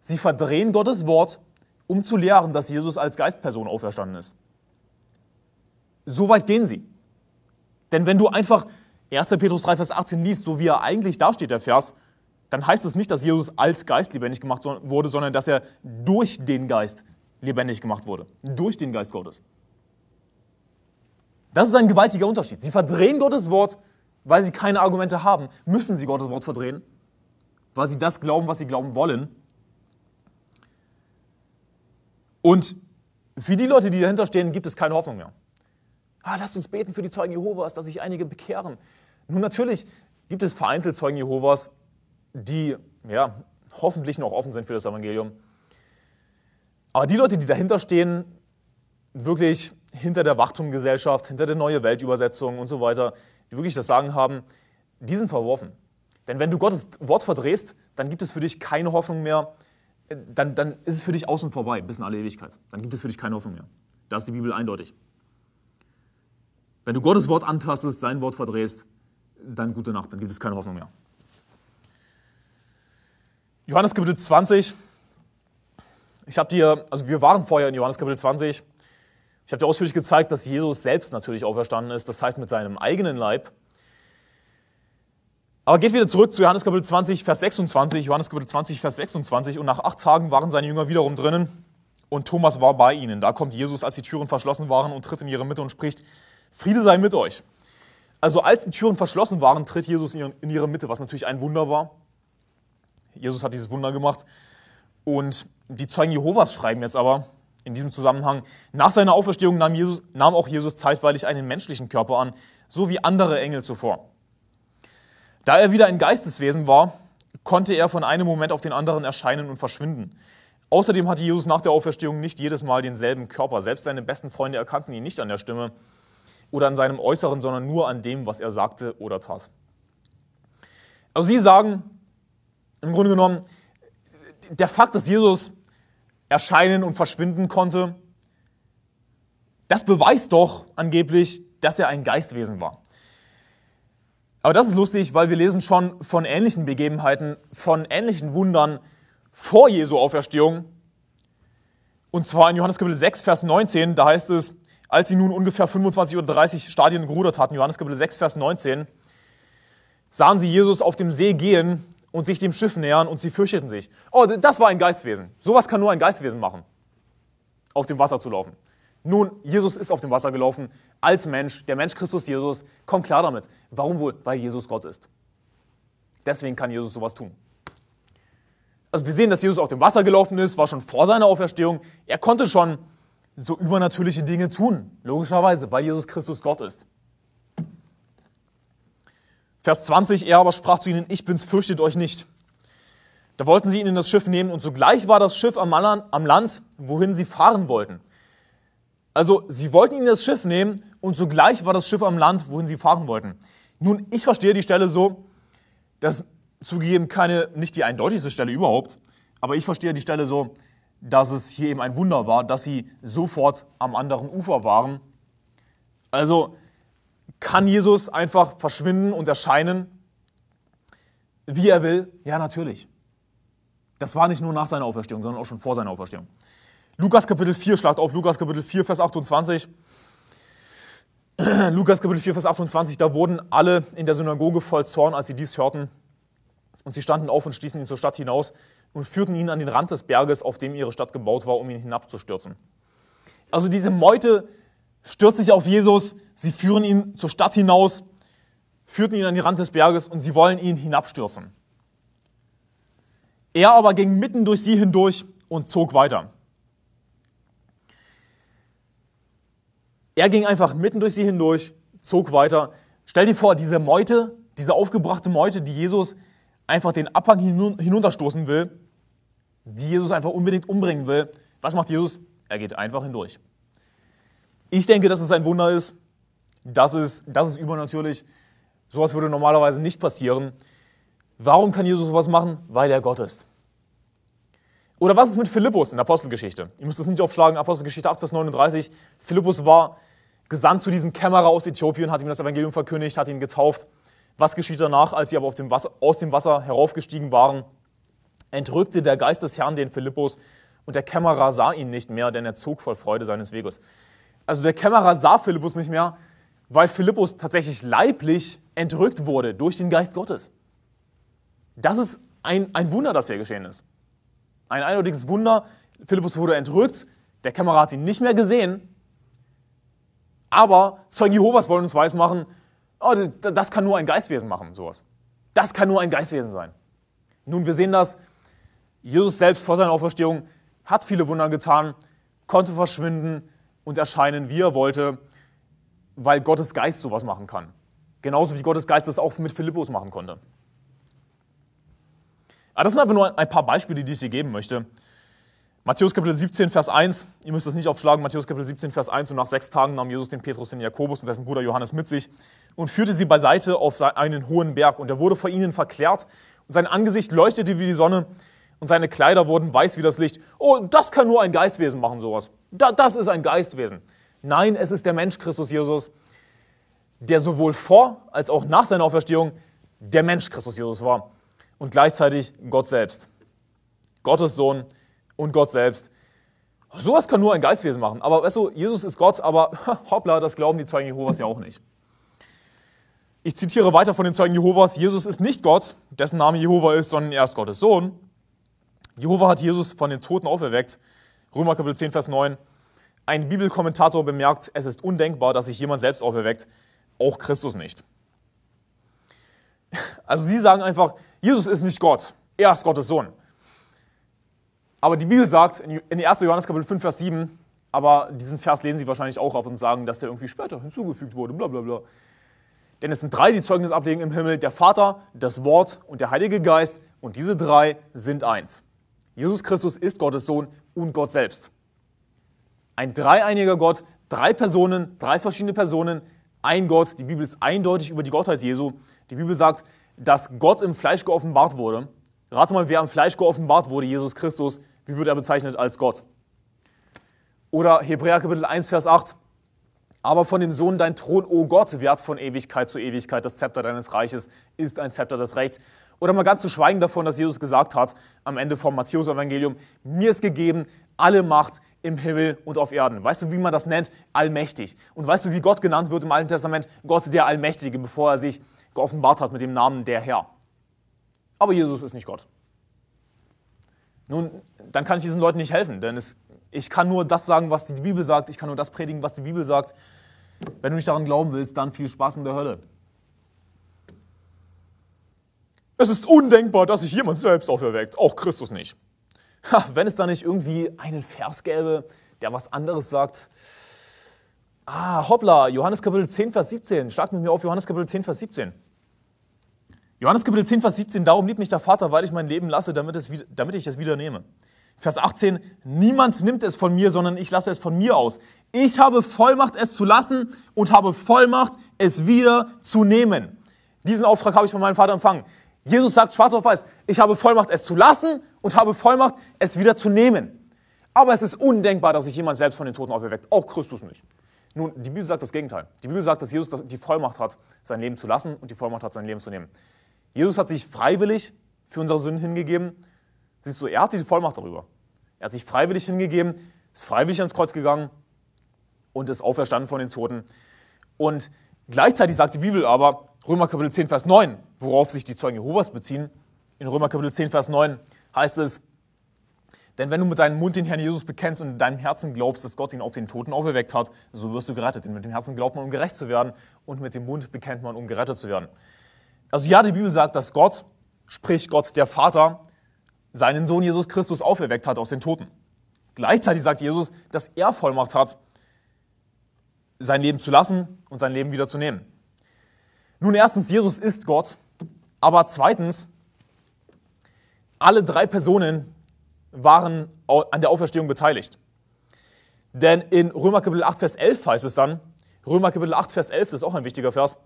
Sie verdrehen Gottes Wort, um zu lehren, dass Jesus als Geistperson auferstanden ist. So weit gehen sie. Denn wenn du einfach 1. Petrus 3, Vers 18 liest, so wie er eigentlich dasteht, der Vers, dann heißt es nicht, dass Jesus als Geist lebendig gemacht wurde, sondern dass er durch den Geist lebendig gemacht wurde. Durch den Geist Gottes. Das ist ein gewaltiger Unterschied. Sie verdrehen Gottes Wort, weil sie keine Argumente haben, müssen sie Gottes Wort verdrehen, weil sie das glauben, was sie glauben wollen. Und für die Leute, die dahinter stehen, gibt es keine Hoffnung mehr. Ah, lasst uns beten für die Zeugen Jehovas, dass sich einige bekehren. Nun, natürlich gibt es vereinzelt Zeugen Jehovas, die ja, hoffentlich noch offen sind für das Evangelium. Aber die Leute, die dahinter stehen, wirklich hinter der Wachtumgesellschaft, hinter der Neue Weltübersetzung und so weiter, die wirklich das Sagen haben, die sind verworfen. Denn wenn du Gottes Wort verdrehst, dann gibt es für dich keine Hoffnung mehr. Äh, dann, dann ist es für dich aus und vorbei, bis in alle Ewigkeit. Dann gibt es für dich keine Hoffnung mehr. Da ist die Bibel eindeutig. Wenn du Gottes Wort antastest, sein Wort verdrehst, dann gute Nacht, dann gibt es keine Hoffnung mehr. Johannes Kapitel 20. Ich habe dir, also wir waren vorher in Johannes Kapitel 20. Ich habe dir ausführlich gezeigt, dass Jesus selbst natürlich auferstanden ist, das heißt mit seinem eigenen Leib. Aber geht wieder zurück zu Johannes Kapitel 20, Vers 26. Johannes Kapitel 20, Vers 26. Und nach acht Tagen waren seine Jünger wiederum drinnen und Thomas war bei ihnen. Da kommt Jesus, als die Türen verschlossen waren, und tritt in ihre Mitte und spricht: Friede sei mit euch. Also, als die Türen verschlossen waren, tritt Jesus in ihre Mitte, was natürlich ein Wunder war. Jesus hat dieses Wunder gemacht. Und die Zeugen Jehovas schreiben jetzt aber, in diesem Zusammenhang, nach seiner Auferstehung nahm, Jesus, nahm auch Jesus zeitweilig einen menschlichen Körper an, so wie andere Engel zuvor. Da er wieder ein Geisteswesen war, konnte er von einem Moment auf den anderen erscheinen und verschwinden. Außerdem hatte Jesus nach der Auferstehung nicht jedes Mal denselben Körper. Selbst seine besten Freunde erkannten ihn nicht an der Stimme oder an seinem Äußeren, sondern nur an dem, was er sagte oder tat. Also sie sagen, im Grunde genommen, der Fakt, dass Jesus erscheinen und verschwinden konnte. Das beweist doch angeblich, dass er ein Geistwesen war. Aber das ist lustig, weil wir lesen schon von ähnlichen Begebenheiten, von ähnlichen Wundern vor Jesu Auferstehung. Und zwar in Johannes Kapitel 6, Vers 19, da heißt es, als sie nun ungefähr 25 oder 30 Stadien gerudert hatten, Johannes Kapitel 6, Vers 19, sahen sie Jesus auf dem See gehen und sich dem Schiff nähern und sie fürchteten sich. Oh, das war ein Geistwesen. Sowas kann nur ein Geistwesen machen, auf dem Wasser zu laufen. Nun, Jesus ist auf dem Wasser gelaufen, als Mensch, der Mensch Christus Jesus. Kommt klar damit. Warum wohl? Weil Jesus Gott ist. Deswegen kann Jesus sowas tun. Also wir sehen, dass Jesus auf dem Wasser gelaufen ist, war schon vor seiner Auferstehung. Er konnte schon so übernatürliche Dinge tun, logischerweise, weil Jesus Christus Gott ist. Vers 20, er aber sprach zu ihnen, ich bin's, fürchtet euch nicht. Da wollten sie ihn in das Schiff nehmen und sogleich war das Schiff am Land, wohin sie fahren wollten. Also sie wollten ihn in das Schiff nehmen und sogleich war das Schiff am Land, wohin sie fahren wollten. Nun, ich verstehe die Stelle so, dass zugegeben keine, nicht die eindeutigste Stelle überhaupt, aber ich verstehe die Stelle so, dass es hier eben ein Wunder war, dass sie sofort am anderen Ufer waren. Also kann Jesus einfach verschwinden und erscheinen, wie er will? Ja, natürlich. Das war nicht nur nach seiner Auferstehung, sondern auch schon vor seiner Auferstehung. Lukas Kapitel 4, schlagt auf Lukas Kapitel 4, Vers 28. Lukas Kapitel 4, Vers 28, da wurden alle in der Synagoge voll Zorn, als sie dies hörten. Und sie standen auf und stießen ihn zur Stadt hinaus und führten ihn an den Rand des Berges, auf dem ihre Stadt gebaut war, um ihn hinabzustürzen. Also diese Meute stürzt sich auf Jesus, sie führen ihn zur Stadt hinaus, führten ihn an die Rand des Berges und sie wollen ihn hinabstürzen. Er aber ging mitten durch sie hindurch und zog weiter. Er ging einfach mitten durch sie hindurch, zog weiter. Stell dir vor, diese Meute, diese aufgebrachte Meute, die Jesus einfach den Abhang hinunterstoßen will, die Jesus einfach unbedingt umbringen will. Was macht Jesus? Er geht einfach hindurch. Ich denke, dass es ein Wunder ist. Das ist, das ist übernatürlich. Sowas würde normalerweise nicht passieren. Warum kann Jesus sowas machen? Weil er Gott ist. Oder was ist mit Philippus in der Apostelgeschichte? Ihr müsst das nicht aufschlagen, Apostelgeschichte 8, Vers 39. Philippus war gesandt zu diesem Kämmerer aus Äthiopien, hat ihm das Evangelium verkündigt, hat ihn getauft. Was geschieht danach, als sie aber dem Wasser, aus dem Wasser heraufgestiegen waren? Entrückte der Geist des Herrn den Philippus und der Kämmerer sah ihn nicht mehr, denn er zog voll Freude seines Weges. Also der Kämmerer sah Philippus nicht mehr, weil Philippus tatsächlich leiblich entrückt wurde durch den Geist Gottes. Das ist ein, ein Wunder, das hier geschehen ist. Ein eindeutiges Wunder. Philippus wurde entrückt, der Kämmerer hat ihn nicht mehr gesehen. Aber Zeugen Jehovas wollen uns weismachen, oh, das kann nur ein Geistwesen machen, sowas. Das kann nur ein Geistwesen sein. Nun, wir sehen das. Jesus selbst vor seiner Auferstehung hat viele Wunder getan, konnte verschwinden, und erscheinen wie er wollte, weil Gottes Geist sowas machen kann. Genauso wie Gottes Geist das auch mit Philippus machen konnte. Aber ah, das sind einfach nur ein paar Beispiele, die ich dir geben möchte. Matthäus Kapitel 17, Vers 1, ihr müsst das nicht aufschlagen, Matthäus Kapitel 17, Vers 1, und nach sechs Tagen nahm Jesus den Petrus, den Jakobus und dessen Bruder Johannes mit sich und führte sie beiseite auf einen hohen Berg. Und er wurde vor ihnen verklärt und sein Angesicht leuchtete wie die Sonne und seine Kleider wurden weiß wie das Licht. Oh, das kann nur ein Geistwesen machen, sowas. Da, das ist ein Geistwesen. Nein, es ist der Mensch Christus Jesus, der sowohl vor als auch nach seiner Auferstehung der Mensch Christus Jesus war und gleichzeitig Gott selbst. Gottes Sohn und Gott selbst. Sowas kann nur ein Geistwesen machen. Aber weißt du, Jesus ist Gott, aber hoppla, das glauben die Zeugen Jehovas ja auch nicht. Ich zitiere weiter von den Zeugen Jehovas, Jesus ist nicht Gott, dessen Name Jehova ist, sondern er ist Gottes Sohn. Jehova hat Jesus von den Toten auferweckt. Römer Kapitel 10, Vers 9. Ein Bibelkommentator bemerkt, es ist undenkbar, dass sich jemand selbst auferweckt, auch Christus nicht. Also sie sagen einfach, Jesus ist nicht Gott, er ist Gottes Sohn. Aber die Bibel sagt in 1. Johannes Kapitel 5, Vers 7, aber diesen Vers lehnen sie wahrscheinlich auch ab und sagen, dass der irgendwie später hinzugefügt wurde, bla bla bla. Denn es sind drei, die Zeugnis ablegen im Himmel, der Vater, das Wort und der Heilige Geist und diese drei sind eins. Jesus Christus ist Gottes Sohn und Gott selbst. Ein dreieiniger Gott, drei Personen, drei verschiedene Personen, ein Gott. Die Bibel ist eindeutig über die Gottheit Jesu. Die Bibel sagt, dass Gott im Fleisch geoffenbart wurde. Rate mal, wer im Fleisch geoffenbart wurde, Jesus Christus. Wie wird er bezeichnet als Gott? Oder Hebräer Kapitel 1, Vers 8. Aber von dem Sohn dein Thron, o oh Gott, wert von Ewigkeit zu Ewigkeit, das Zepter deines Reiches ist ein Zepter des Rechts. Oder mal ganz zu schweigen davon, dass Jesus gesagt hat am Ende vom Matthäus-Evangelium, mir ist gegeben alle Macht im Himmel und auf Erden. Weißt du, wie man das nennt? Allmächtig. Und weißt du, wie Gott genannt wird im Alten Testament? Gott der Allmächtige, bevor er sich geoffenbart hat mit dem Namen der Herr. Aber Jesus ist nicht Gott. Nun, dann kann ich diesen Leuten nicht helfen, denn es, ich kann nur das sagen, was die Bibel sagt, ich kann nur das predigen, was die Bibel sagt. Wenn du nicht daran glauben willst, dann viel Spaß in der Hölle. Es ist undenkbar, dass sich jemand selbst auferweckt, auch Christus nicht. Ha, wenn es da nicht irgendwie einen Vers gäbe, der was anderes sagt. Ah, hoppla, Johannes Kapitel 10, Vers 17. Schlag mit mir auf Johannes Kapitel 10, Vers 17. Johannes Kapitel 10, Vers 17. Darum liebt mich der Vater, weil ich mein Leben lasse, damit, es, damit ich es wieder nehme. Vers 18. Niemand nimmt es von mir, sondern ich lasse es von mir aus. Ich habe Vollmacht, es zu lassen und habe Vollmacht, es wieder zu nehmen. Diesen Auftrag habe ich von meinem Vater empfangen. Jesus sagt schwarz auf weiß, ich habe Vollmacht, es zu lassen und habe Vollmacht, es wieder zu nehmen. Aber es ist undenkbar, dass sich jemand selbst von den Toten auferweckt, auch Christus nicht. Nun, die Bibel sagt das Gegenteil. Die Bibel sagt, dass Jesus die Vollmacht hat, sein Leben zu lassen und die Vollmacht hat, sein Leben zu nehmen. Jesus hat sich freiwillig für unsere Sünden hingegeben. Siehst du, er hat die Vollmacht darüber. Er hat sich freiwillig hingegeben, ist freiwillig ans Kreuz gegangen und ist auferstanden von den Toten. Und gleichzeitig sagt die Bibel aber, Römer Kapitel 10, Vers 9, worauf sich die Zeugen Jehovas beziehen. In Römer Kapitel 10, Vers 9 heißt es, denn wenn du mit deinem Mund den Herrn Jesus bekennst und in deinem Herzen glaubst, dass Gott ihn auf den Toten auferweckt hat, so wirst du gerettet. Denn mit dem Herzen glaubt man, um gerecht zu werden, und mit dem Mund bekennt man, um gerettet zu werden. Also ja, die Bibel sagt, dass Gott, sprich Gott der Vater, seinen Sohn Jesus Christus auferweckt hat aus den Toten. Gleichzeitig sagt Jesus, dass er Vollmacht hat, sein Leben zu lassen und sein Leben wieder zu nehmen. Nun, erstens, Jesus ist Gott, aber zweitens, alle drei Personen waren an der Auferstehung beteiligt. Denn in Römer Kapitel 8, Vers 11 heißt es dann, Römer Kapitel 8, Vers 11, das ist auch ein wichtiger Vers,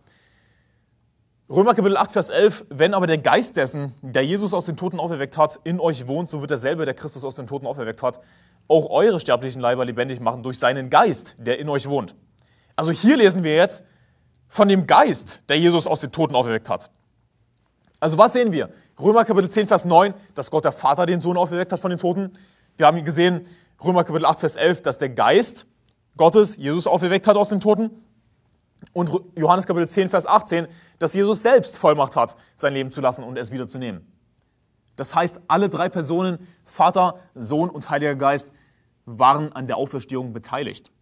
Römer Kapitel 8, Vers 11, wenn aber der Geist dessen, der Jesus aus den Toten auferweckt hat, in euch wohnt, so wird derselbe, der Christus aus den Toten auferweckt hat, auch eure sterblichen Leiber lebendig machen durch seinen Geist, der in euch wohnt. Also hier lesen wir jetzt, von dem Geist, der Jesus aus den Toten auferweckt hat. Also was sehen wir? Römer Kapitel 10, Vers 9, dass Gott der Vater den Sohn auferweckt hat von den Toten. Wir haben gesehen, Römer Kapitel 8, Vers 11, dass der Geist Gottes Jesus auferweckt hat aus den Toten. Und Johannes Kapitel 10, Vers 18, dass Jesus selbst Vollmacht hat, sein Leben zu lassen und es wiederzunehmen. Das heißt, alle drei Personen, Vater, Sohn und Heiliger Geist, waren an der Auferstehung beteiligt.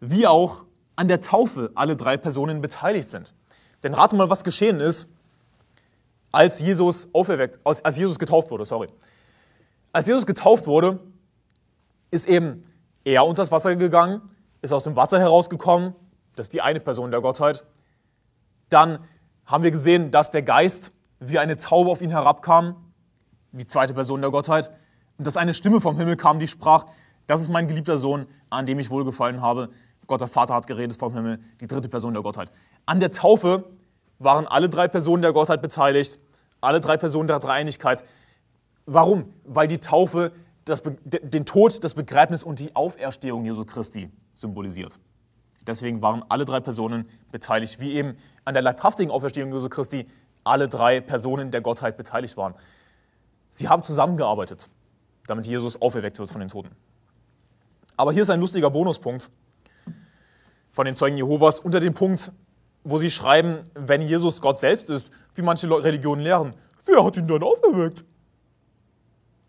Wie auch an der Taufe alle drei Personen beteiligt sind. Denn rate mal, was geschehen ist, als Jesus auferweckt, als Jesus getauft wurde, sorry. Als Jesus getauft wurde, ist eben er unter das Wasser gegangen, ist aus dem Wasser herausgekommen, das ist die eine Person der Gottheit. Dann haben wir gesehen, dass der Geist wie eine Taube auf ihn herabkam, die zweite Person der Gottheit, und dass eine Stimme vom Himmel kam, die sprach, das ist mein geliebter Sohn, an dem ich wohlgefallen habe, Gott der Vater hat geredet vom Himmel, die dritte Person der Gottheit. An der Taufe waren alle drei Personen der Gottheit beteiligt, alle drei Personen der Dreieinigkeit. Warum? Weil die Taufe das, den Tod, das Begräbnis und die Auferstehung Jesu Christi symbolisiert. Deswegen waren alle drei Personen beteiligt, wie eben an der leibhaftigen Auferstehung Jesu Christi alle drei Personen der Gottheit beteiligt waren. Sie haben zusammengearbeitet, damit Jesus auferweckt wird von den Toten. Aber hier ist ein lustiger Bonuspunkt, von den Zeugen Jehovas unter dem Punkt, wo sie schreiben, wenn Jesus Gott selbst ist, wie manche Religionen lehren, wer hat ihn denn auferweckt?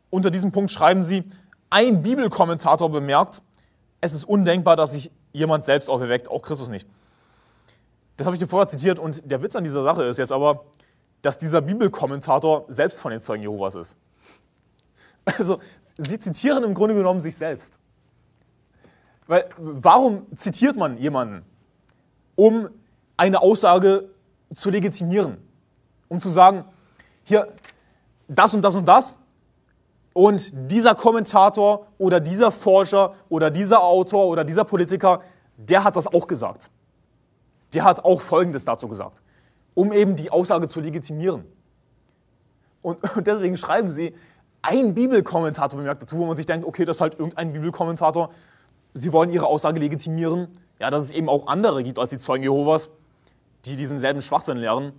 Unter diesem Punkt schreiben sie, ein Bibelkommentator bemerkt, es ist undenkbar, dass sich jemand selbst auferweckt, auch Christus nicht. Das habe ich dir vorher zitiert und der Witz an dieser Sache ist jetzt aber, dass dieser Bibelkommentator selbst von den Zeugen Jehovas ist. Also, sie zitieren im Grunde genommen sich selbst. Weil warum zitiert man jemanden, um eine Aussage zu legitimieren? Um zu sagen, hier, das und das und das. Und dieser Kommentator oder dieser Forscher oder dieser Autor oder dieser Politiker, der hat das auch gesagt. Der hat auch Folgendes dazu gesagt, um eben die Aussage zu legitimieren. Und, deswegen schreiben sie, ein Bibelkommentator bemerkt dazu, wo man sich denkt, okay, das ist halt irgendein Bibelkommentator, sie wollen ihre Aussage legitimieren, ja, dass es eben auch andere gibt als die Zeugen Jehovas, die diesen selben Schwachsinn lehren.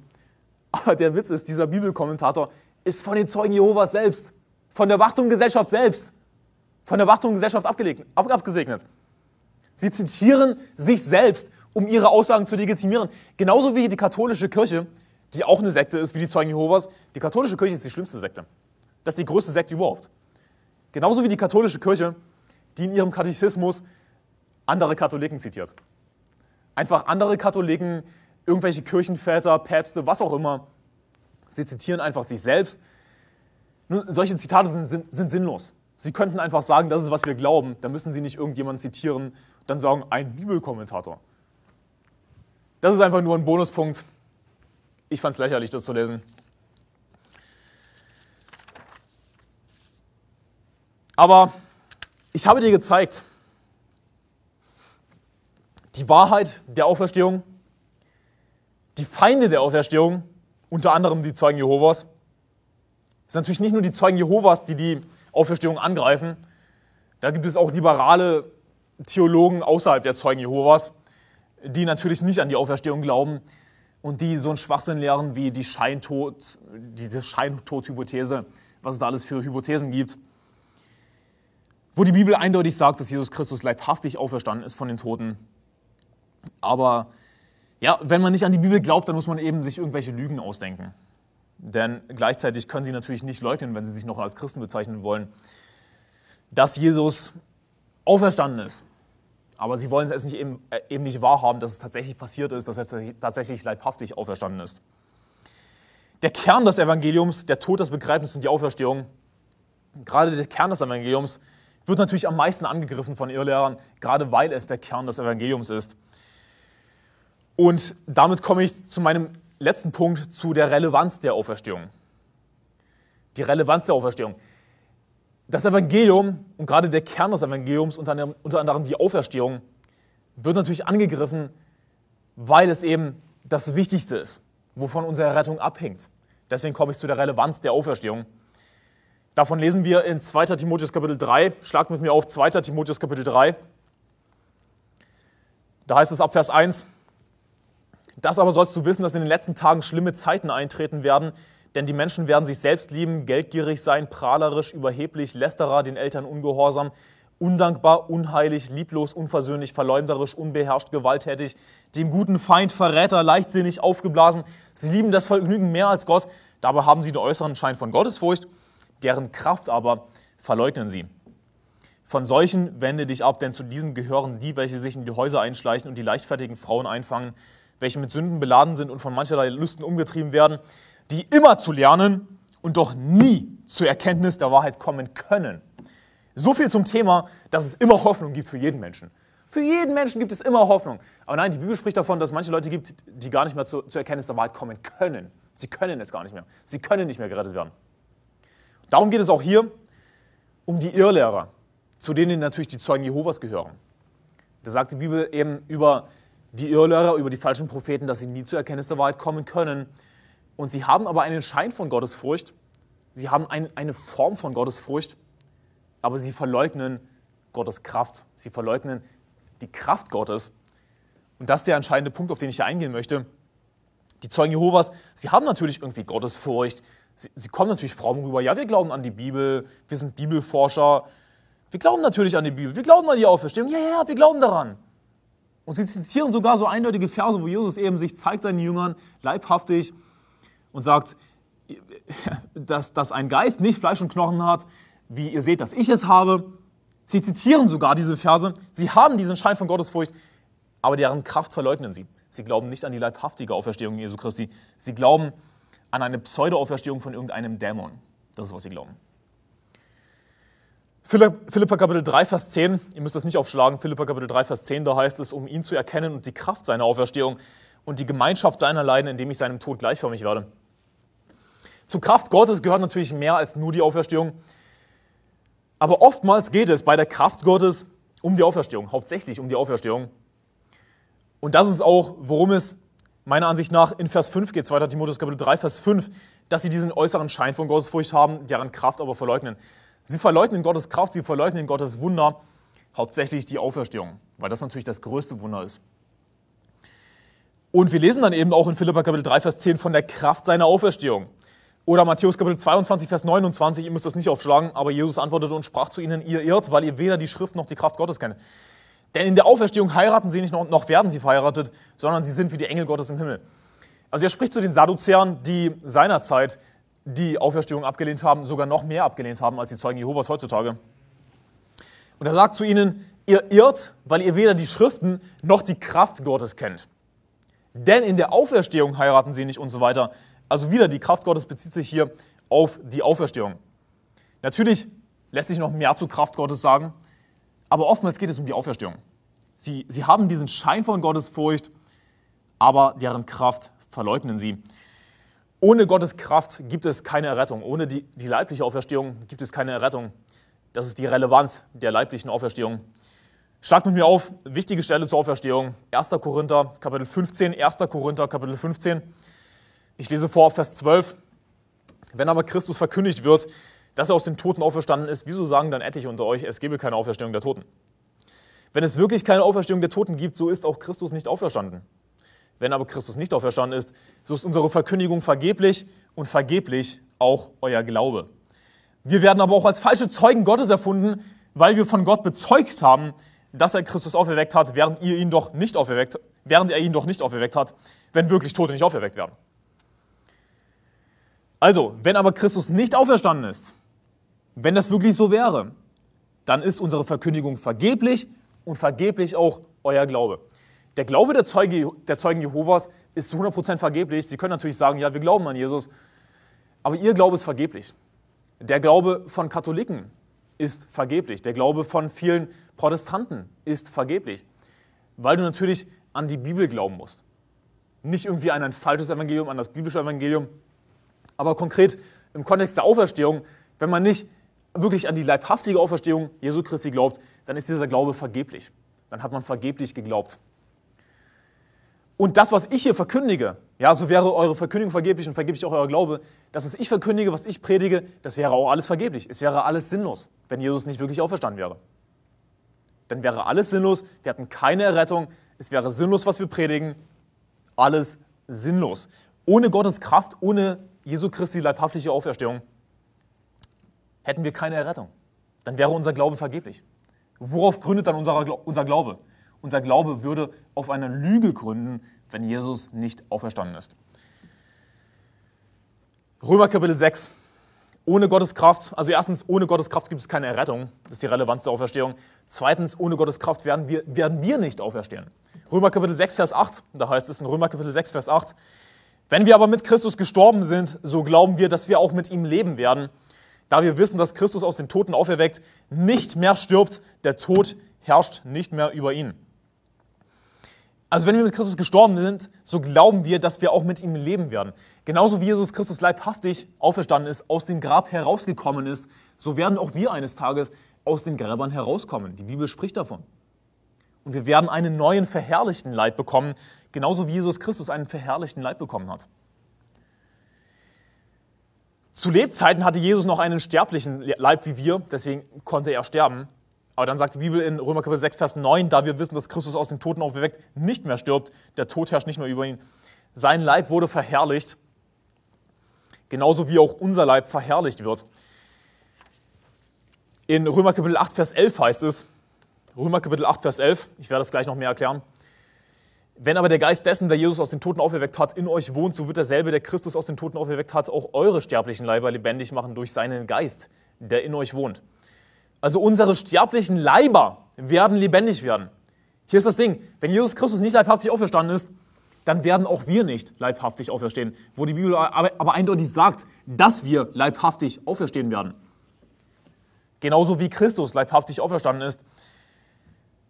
Aber der Witz ist, dieser Bibelkommentator ist von den Zeugen Jehovas selbst, von der Wachtumgesellschaft selbst, von der Wachtumgesellschaft abgesegnet. Sie zitieren sich selbst, um ihre Aussagen zu legitimieren. Genauso wie die katholische Kirche, die auch eine Sekte ist wie die Zeugen Jehovas. Die katholische Kirche ist die schlimmste Sekte. Das ist die größte Sekte überhaupt. Genauso wie die katholische Kirche die in ihrem Katechismus andere Katholiken zitiert. Einfach andere Katholiken, irgendwelche Kirchenväter, Päpste, was auch immer. Sie zitieren einfach sich selbst. Nun, solche Zitate sind, sind, sind sinnlos. Sie könnten einfach sagen, das ist, was wir glauben. Da müssen Sie nicht irgendjemanden zitieren, dann sagen, ein Bibelkommentator. Das ist einfach nur ein Bonuspunkt. Ich fand es lächerlich, das zu lesen. Aber ich habe dir gezeigt, die Wahrheit der Auferstehung, die Feinde der Auferstehung, unter anderem die Zeugen Jehovas. Es sind natürlich nicht nur die Zeugen Jehovas, die die Auferstehung angreifen. Da gibt es auch liberale Theologen außerhalb der Zeugen Jehovas, die natürlich nicht an die Auferstehung glauben und die so einen Schwachsinn lehren wie die Scheintod, diese Scheintod-Hypothese, was es da alles für Hypothesen gibt wo die Bibel eindeutig sagt, dass Jesus Christus leibhaftig auferstanden ist von den Toten. Aber ja, wenn man nicht an die Bibel glaubt, dann muss man eben sich irgendwelche Lügen ausdenken. Denn gleichzeitig können sie natürlich nicht leugnen, wenn sie sich noch als Christen bezeichnen wollen, dass Jesus auferstanden ist. Aber sie wollen es nicht eben, äh, eben nicht wahrhaben, dass es tatsächlich passiert ist, dass er tatsächlich leibhaftig auferstanden ist. Der Kern des Evangeliums, der Tod, das Begräbnis und die Auferstehung, gerade der Kern des Evangeliums wird natürlich am meisten angegriffen von Irrlehrern, gerade weil es der Kern des Evangeliums ist. Und damit komme ich zu meinem letzten Punkt, zu der Relevanz der Auferstehung. Die Relevanz der Auferstehung. Das Evangelium und gerade der Kern des Evangeliums, unter anderem die Auferstehung, wird natürlich angegriffen, weil es eben das Wichtigste ist, wovon unsere Rettung abhängt. Deswegen komme ich zu der Relevanz der Auferstehung. Davon lesen wir in 2. Timotheus Kapitel 3. Schlagt mit mir auf 2. Timotheus Kapitel 3. Da heißt es ab Vers 1, das aber sollst du wissen, dass in den letzten Tagen schlimme Zeiten eintreten werden, denn die Menschen werden sich selbst lieben, geldgierig sein, prahlerisch, überheblich, lästerer, den Eltern ungehorsam, undankbar, unheilig, lieblos, unversöhnlich, verleumderisch, unbeherrscht, gewalttätig, dem guten Feind, Verräter, leichtsinnig, aufgeblasen. Sie lieben das Vergnügen mehr als Gott, dabei haben sie den äußeren Schein von Gottesfurcht deren Kraft aber verleugnen sie. Von solchen wende dich ab, denn zu diesen gehören die, welche sich in die Häuser einschleichen und die leichtfertigen Frauen einfangen, welche mit Sünden beladen sind und von mancherlei Lüsten umgetrieben werden, die immer zu lernen und doch nie zur Erkenntnis der Wahrheit kommen können. So viel zum Thema, dass es immer Hoffnung gibt für jeden Menschen. Für jeden Menschen gibt es immer Hoffnung. Aber nein, die Bibel spricht davon, dass es manche Leute gibt, die gar nicht mehr zur, zur Erkenntnis der Wahrheit kommen können. Sie können es gar nicht mehr. Sie können nicht mehr gerettet werden. Darum geht es auch hier um die Irrlehrer, zu denen natürlich die Zeugen Jehovas gehören. Da sagt die Bibel eben über die Irrlehrer, über die falschen Propheten, dass sie nie zur Erkenntnis der Wahrheit kommen können. Und sie haben aber einen Schein von Gottesfurcht, sie haben ein, eine Form von Gottesfurcht, aber sie verleugnen Gottes Kraft, sie verleugnen die Kraft Gottes. Und das ist der entscheidende Punkt, auf den ich hier eingehen möchte. Die Zeugen Jehovas, sie haben natürlich irgendwie Gottesfurcht, sie, sie kommen natürlich fromm rüber. Ja, wir glauben an die Bibel, wir sind Bibelforscher. Wir glauben natürlich an die Bibel, wir glauben an die Auferstehung. Ja, ja, wir glauben daran. Und sie zitieren sogar so eindeutige Verse, wo Jesus eben sich zeigt seinen Jüngern leibhaftig und sagt, dass, dass ein Geist nicht Fleisch und Knochen hat, wie ihr seht, dass ich es habe. Sie zitieren sogar diese Verse. Sie haben diesen Schein von Gottesfurcht, aber deren Kraft verleugnen sie. Sie glauben nicht an die leibhaftige Auferstehung Jesu Christi. Sie glauben an eine Pseudo-Auferstehung von irgendeinem Dämon. Das ist, was sie glauben. Philippa Kapitel 3, Vers 10, ihr müsst das nicht aufschlagen, Philippa Kapitel 3, Vers 10, da heißt es, um ihn zu erkennen und die Kraft seiner Auferstehung und die Gemeinschaft seiner Leiden, indem ich seinem Tod gleichförmig werde. Zur Kraft Gottes gehört natürlich mehr als nur die Auferstehung. Aber oftmals geht es bei der Kraft Gottes um die Auferstehung, hauptsächlich um die Auferstehung. Und das ist auch, worum es meiner Ansicht nach in Vers 5 geht es weiter, Timotheus Kapitel 3, Vers 5, dass sie diesen äußeren Schein von Gottes Furcht haben, deren Kraft aber verleugnen. Sie verleugnen Gottes Kraft, sie verleugnen Gottes Wunder, hauptsächlich die Auferstehung, weil das natürlich das größte Wunder ist. Und wir lesen dann eben auch in Philippa Kapitel 3, Vers 10 von der Kraft seiner Auferstehung. Oder Matthäus Kapitel 22, Vers 29, ihr müsst das nicht aufschlagen, aber Jesus antwortete und sprach zu ihnen, ihr irrt, weil ihr weder die Schrift noch die Kraft Gottes kennt. Denn in der Auferstehung heiraten sie nicht noch, noch werden sie verheiratet, sondern sie sind wie die Engel Gottes im Himmel. Also er spricht zu den Sadduzern, die seinerzeit die Auferstehung abgelehnt haben, sogar noch mehr abgelehnt haben als die Zeugen Jehovas heutzutage. Und er sagt zu ihnen, ihr irrt, weil ihr weder die Schriften noch die Kraft Gottes kennt. Denn in der Auferstehung heiraten sie nicht und so weiter. Also wieder die Kraft Gottes bezieht sich hier auf die Auferstehung. Natürlich lässt sich noch mehr zur Kraft Gottes sagen. Aber oftmals geht es um die Auferstehung. Sie, sie haben diesen Schein von Gottesfurcht, aber deren Kraft verleugnen sie. Ohne Gottes Kraft gibt es keine Errettung. Ohne die, die leibliche Auferstehung gibt es keine Errettung. Das ist die Relevanz der leiblichen Auferstehung. Schlagt mit mir auf, wichtige Stelle zur Auferstehung. 1. Korinther, Kapitel 15. 1. Korinther, Kapitel 15. Ich lese vor, Vers 12. Wenn aber Christus verkündigt wird, dass er aus den Toten auferstanden ist, wieso sagen dann etliche unter euch, es gebe keine Auferstehung der Toten? Wenn es wirklich keine Auferstehung der Toten gibt, so ist auch Christus nicht auferstanden. Wenn aber Christus nicht auferstanden ist, so ist unsere Verkündigung vergeblich und vergeblich auch euer Glaube. Wir werden aber auch als falsche Zeugen Gottes erfunden, weil wir von Gott bezeugt haben, dass er Christus auferweckt hat, während, ihr ihn doch nicht auferweckt, während er ihn doch nicht auferweckt hat, wenn wirklich Tote nicht auferweckt werden. Also, wenn aber Christus nicht auferstanden ist, wenn das wirklich so wäre, dann ist unsere Verkündigung vergeblich und vergeblich auch euer Glaube. Der Glaube der, Zeuge, der Zeugen Jehovas ist zu 100% vergeblich. Sie können natürlich sagen, ja, wir glauben an Jesus, aber ihr Glaube ist vergeblich. Der Glaube von Katholiken ist vergeblich. Der Glaube von vielen Protestanten ist vergeblich, weil du natürlich an die Bibel glauben musst. Nicht irgendwie an ein falsches Evangelium, an das biblische Evangelium, aber konkret im Kontext der Auferstehung, wenn man nicht wirklich an die leibhaftige Auferstehung Jesu Christi glaubt, dann ist dieser Glaube vergeblich. Dann hat man vergeblich geglaubt. Und das, was ich hier verkündige, ja, so wäre eure Verkündigung vergeblich und vergeblich auch euer Glaube, das, was ich verkündige, was ich predige, das wäre auch alles vergeblich. Es wäre alles sinnlos, wenn Jesus nicht wirklich auferstanden wäre. Dann wäre alles sinnlos, wir hatten keine Errettung, es wäre sinnlos, was wir predigen, alles sinnlos. Ohne Gottes Kraft, ohne Jesu Christi leibhaftige Auferstehung, hätten wir keine Errettung. Dann wäre unser Glaube vergeblich. Worauf gründet dann unser, Glaube? Unser Glaube würde auf einer Lüge gründen, wenn Jesus nicht auferstanden ist. Römer Kapitel 6. Ohne Gottes Kraft, also erstens, ohne Gottes Kraft gibt es keine Errettung. Das ist die Relevanz der Auferstehung. Zweitens, ohne Gottes Kraft werden wir, werden wir nicht auferstehen. Römer Kapitel 6, Vers 8, da heißt es in Römer Kapitel 6, Vers 8, wenn wir aber mit Christus gestorben sind, so glauben wir, dass wir auch mit ihm leben werden, da wir wissen, dass Christus aus den Toten auferweckt nicht mehr stirbt, der Tod herrscht nicht mehr über ihn. Also wenn wir mit Christus gestorben sind, so glauben wir, dass wir auch mit ihm leben werden. Genauso wie Jesus Christus leibhaftig auferstanden ist, aus dem Grab herausgekommen ist, so werden auch wir eines Tages aus den Gräbern herauskommen. Die Bibel spricht davon. Und wir werden einen neuen verherrlichten Leib bekommen, genauso wie Jesus Christus einen verherrlichten Leib bekommen hat. Zu Lebzeiten hatte Jesus noch einen sterblichen Leib wie wir, deswegen konnte er sterben. Aber dann sagt die Bibel in Römer Kapitel 6, Vers 9, da wir wissen, dass Christus aus den Toten aufgeweckt nicht mehr stirbt, der Tod herrscht nicht mehr über ihn. Sein Leib wurde verherrlicht, genauso wie auch unser Leib verherrlicht wird. In Römer Kapitel 8, Vers 11 heißt es, Römer Kapitel 8, Vers 11. Ich werde das gleich noch mehr erklären. Wenn aber der Geist dessen, der Jesus aus den Toten auferweckt hat, in euch wohnt, so wird derselbe, der Christus aus den Toten auferweckt hat, auch eure sterblichen Leiber lebendig machen durch seinen Geist, der in euch wohnt. Also unsere sterblichen Leiber werden lebendig werden. Hier ist das Ding, wenn Jesus Christus nicht leibhaftig auferstanden ist, dann werden auch wir nicht leibhaftig auferstehen, wo die Bibel aber, aber eindeutig sagt, dass wir leibhaftig auferstehen werden. Genauso wie Christus leibhaftig auferstanden ist.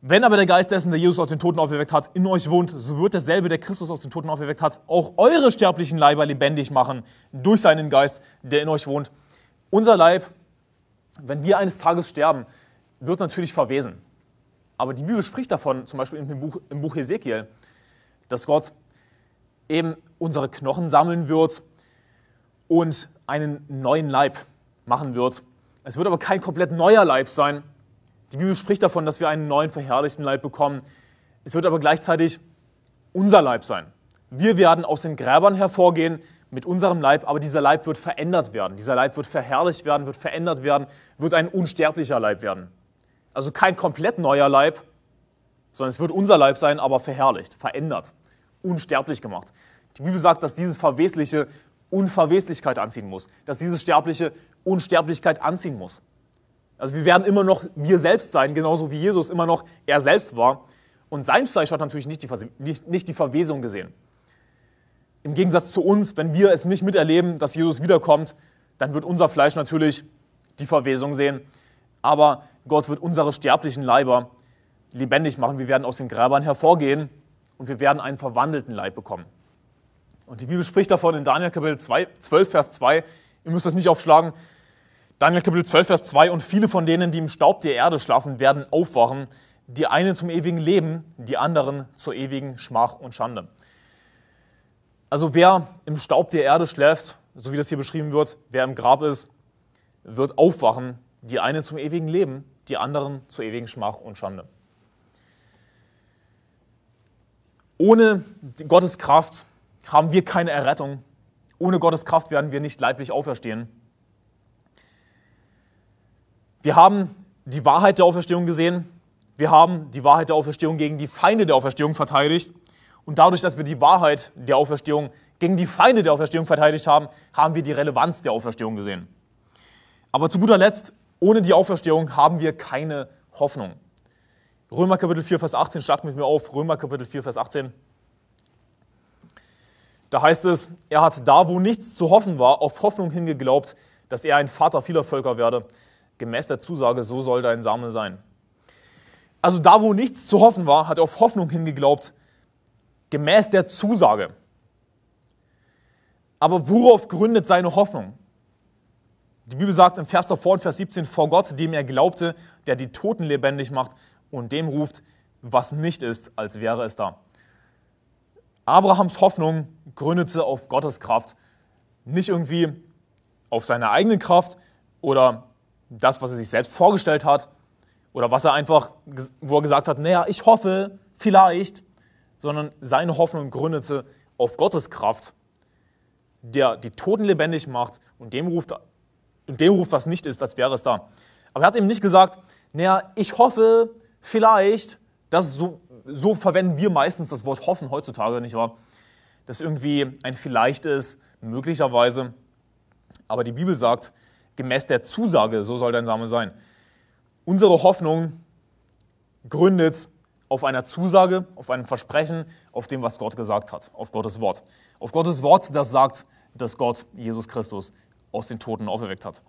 Wenn aber der Geist dessen, der Jesus aus den Toten auferweckt hat, in euch wohnt, so wird derselbe, der Christus aus den Toten auferweckt hat, auch eure sterblichen Leiber lebendig machen durch seinen Geist, der in euch wohnt. Unser Leib, wenn wir eines Tages sterben, wird natürlich verwesen. Aber die Bibel spricht davon, zum Beispiel im Buch, im Buch Hesekiel, dass Gott eben unsere Knochen sammeln wird und einen neuen Leib machen wird. Es wird aber kein komplett neuer Leib sein, die Bibel spricht davon, dass wir einen neuen verherrlichten Leib bekommen. Es wird aber gleichzeitig unser Leib sein. Wir werden aus den Gräbern hervorgehen mit unserem Leib, aber dieser Leib wird verändert werden. Dieser Leib wird verherrlicht werden, wird verändert werden, wird ein unsterblicher Leib werden. Also kein komplett neuer Leib, sondern es wird unser Leib sein, aber verherrlicht, verändert, unsterblich gemacht. Die Bibel sagt, dass dieses Verwesliche Unverweslichkeit anziehen muss, dass dieses Sterbliche Unsterblichkeit anziehen muss. Also wir werden immer noch wir selbst sein, genauso wie Jesus immer noch er selbst war. Und sein Fleisch hat natürlich nicht die, nicht, nicht die Verwesung gesehen. Im Gegensatz zu uns, wenn wir es nicht miterleben, dass Jesus wiederkommt, dann wird unser Fleisch natürlich die Verwesung sehen. Aber Gott wird unsere sterblichen Leiber lebendig machen. Wir werden aus den Gräbern hervorgehen und wir werden einen verwandelten Leib bekommen. Und die Bibel spricht davon in Daniel Kapitel 2, 12, Vers 2. Ihr müsst das nicht aufschlagen. Daniel Kapitel 12, Vers 2, und viele von denen, die im Staub der Erde schlafen, werden aufwachen, die einen zum ewigen Leben, die anderen zur ewigen Schmach und Schande. Also wer im Staub der Erde schläft, so wie das hier beschrieben wird, wer im Grab ist, wird aufwachen, die einen zum ewigen Leben, die anderen zur ewigen Schmach und Schande. Ohne Gottes Kraft haben wir keine Errettung. Ohne Gottes Kraft werden wir nicht leiblich auferstehen. Wir haben die Wahrheit der Auferstehung gesehen. Wir haben die Wahrheit der Auferstehung gegen die Feinde der Auferstehung verteidigt. Und dadurch, dass wir die Wahrheit der Auferstehung gegen die Feinde der Auferstehung verteidigt haben, haben wir die Relevanz der Auferstehung gesehen. Aber zu guter Letzt, ohne die Auferstehung haben wir keine Hoffnung. Römer Kapitel 4, Vers 18, schlagt mit mir auf. Römer Kapitel 4, Vers 18. Da heißt es, er hat da, wo nichts zu hoffen war, auf Hoffnung hingeglaubt, dass er ein Vater vieler Völker werde gemäß der Zusage, so soll dein Same sein. Also da, wo nichts zu hoffen war, hat er auf Hoffnung hingeglaubt, gemäß der Zusage. Aber worauf gründet seine Hoffnung? Die Bibel sagt im Vers davor, Vers 17, vor Gott, dem er glaubte, der die Toten lebendig macht und dem ruft, was nicht ist, als wäre es da. Abrahams Hoffnung gründete auf Gottes Kraft, nicht irgendwie auf seine eigene Kraft oder das, was er sich selbst vorgestellt hat, oder was er einfach, wo er gesagt hat, naja, ich hoffe, vielleicht, sondern seine Hoffnung gründete auf Gottes Kraft, der die Toten lebendig macht und dem ruft, und dem ruft was nicht ist, als wäre es da. Aber er hat eben nicht gesagt, naja, ich hoffe, vielleicht, dass so, so verwenden wir meistens das Wort hoffen heutzutage, nicht wahr? Dass irgendwie ein vielleicht ist, möglicherweise. Aber die Bibel sagt, gemäß der Zusage, so soll dein Same sein. Unsere Hoffnung gründet auf einer Zusage, auf einem Versprechen, auf dem, was Gott gesagt hat, auf Gottes Wort. Auf Gottes Wort, das sagt, dass Gott Jesus Christus aus den Toten auferweckt hat.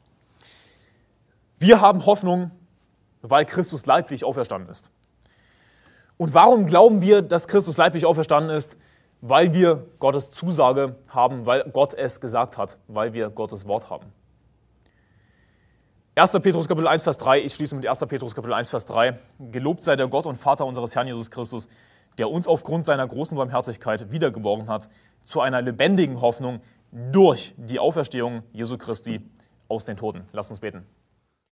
Wir haben Hoffnung, weil Christus leiblich auferstanden ist. Und warum glauben wir, dass Christus leiblich auferstanden ist? Weil wir Gottes Zusage haben, weil Gott es gesagt hat, weil wir Gottes Wort haben. 1. Petrus Kapitel 1, Vers 3, ich schließe mit 1. Petrus Kapitel 1, Vers 3. Gelobt sei der Gott und Vater unseres Herrn Jesus Christus, der uns aufgrund seiner großen Barmherzigkeit wiedergeboren hat, zu einer lebendigen Hoffnung durch die Auferstehung Jesu Christi aus den Toten. Lasst uns beten.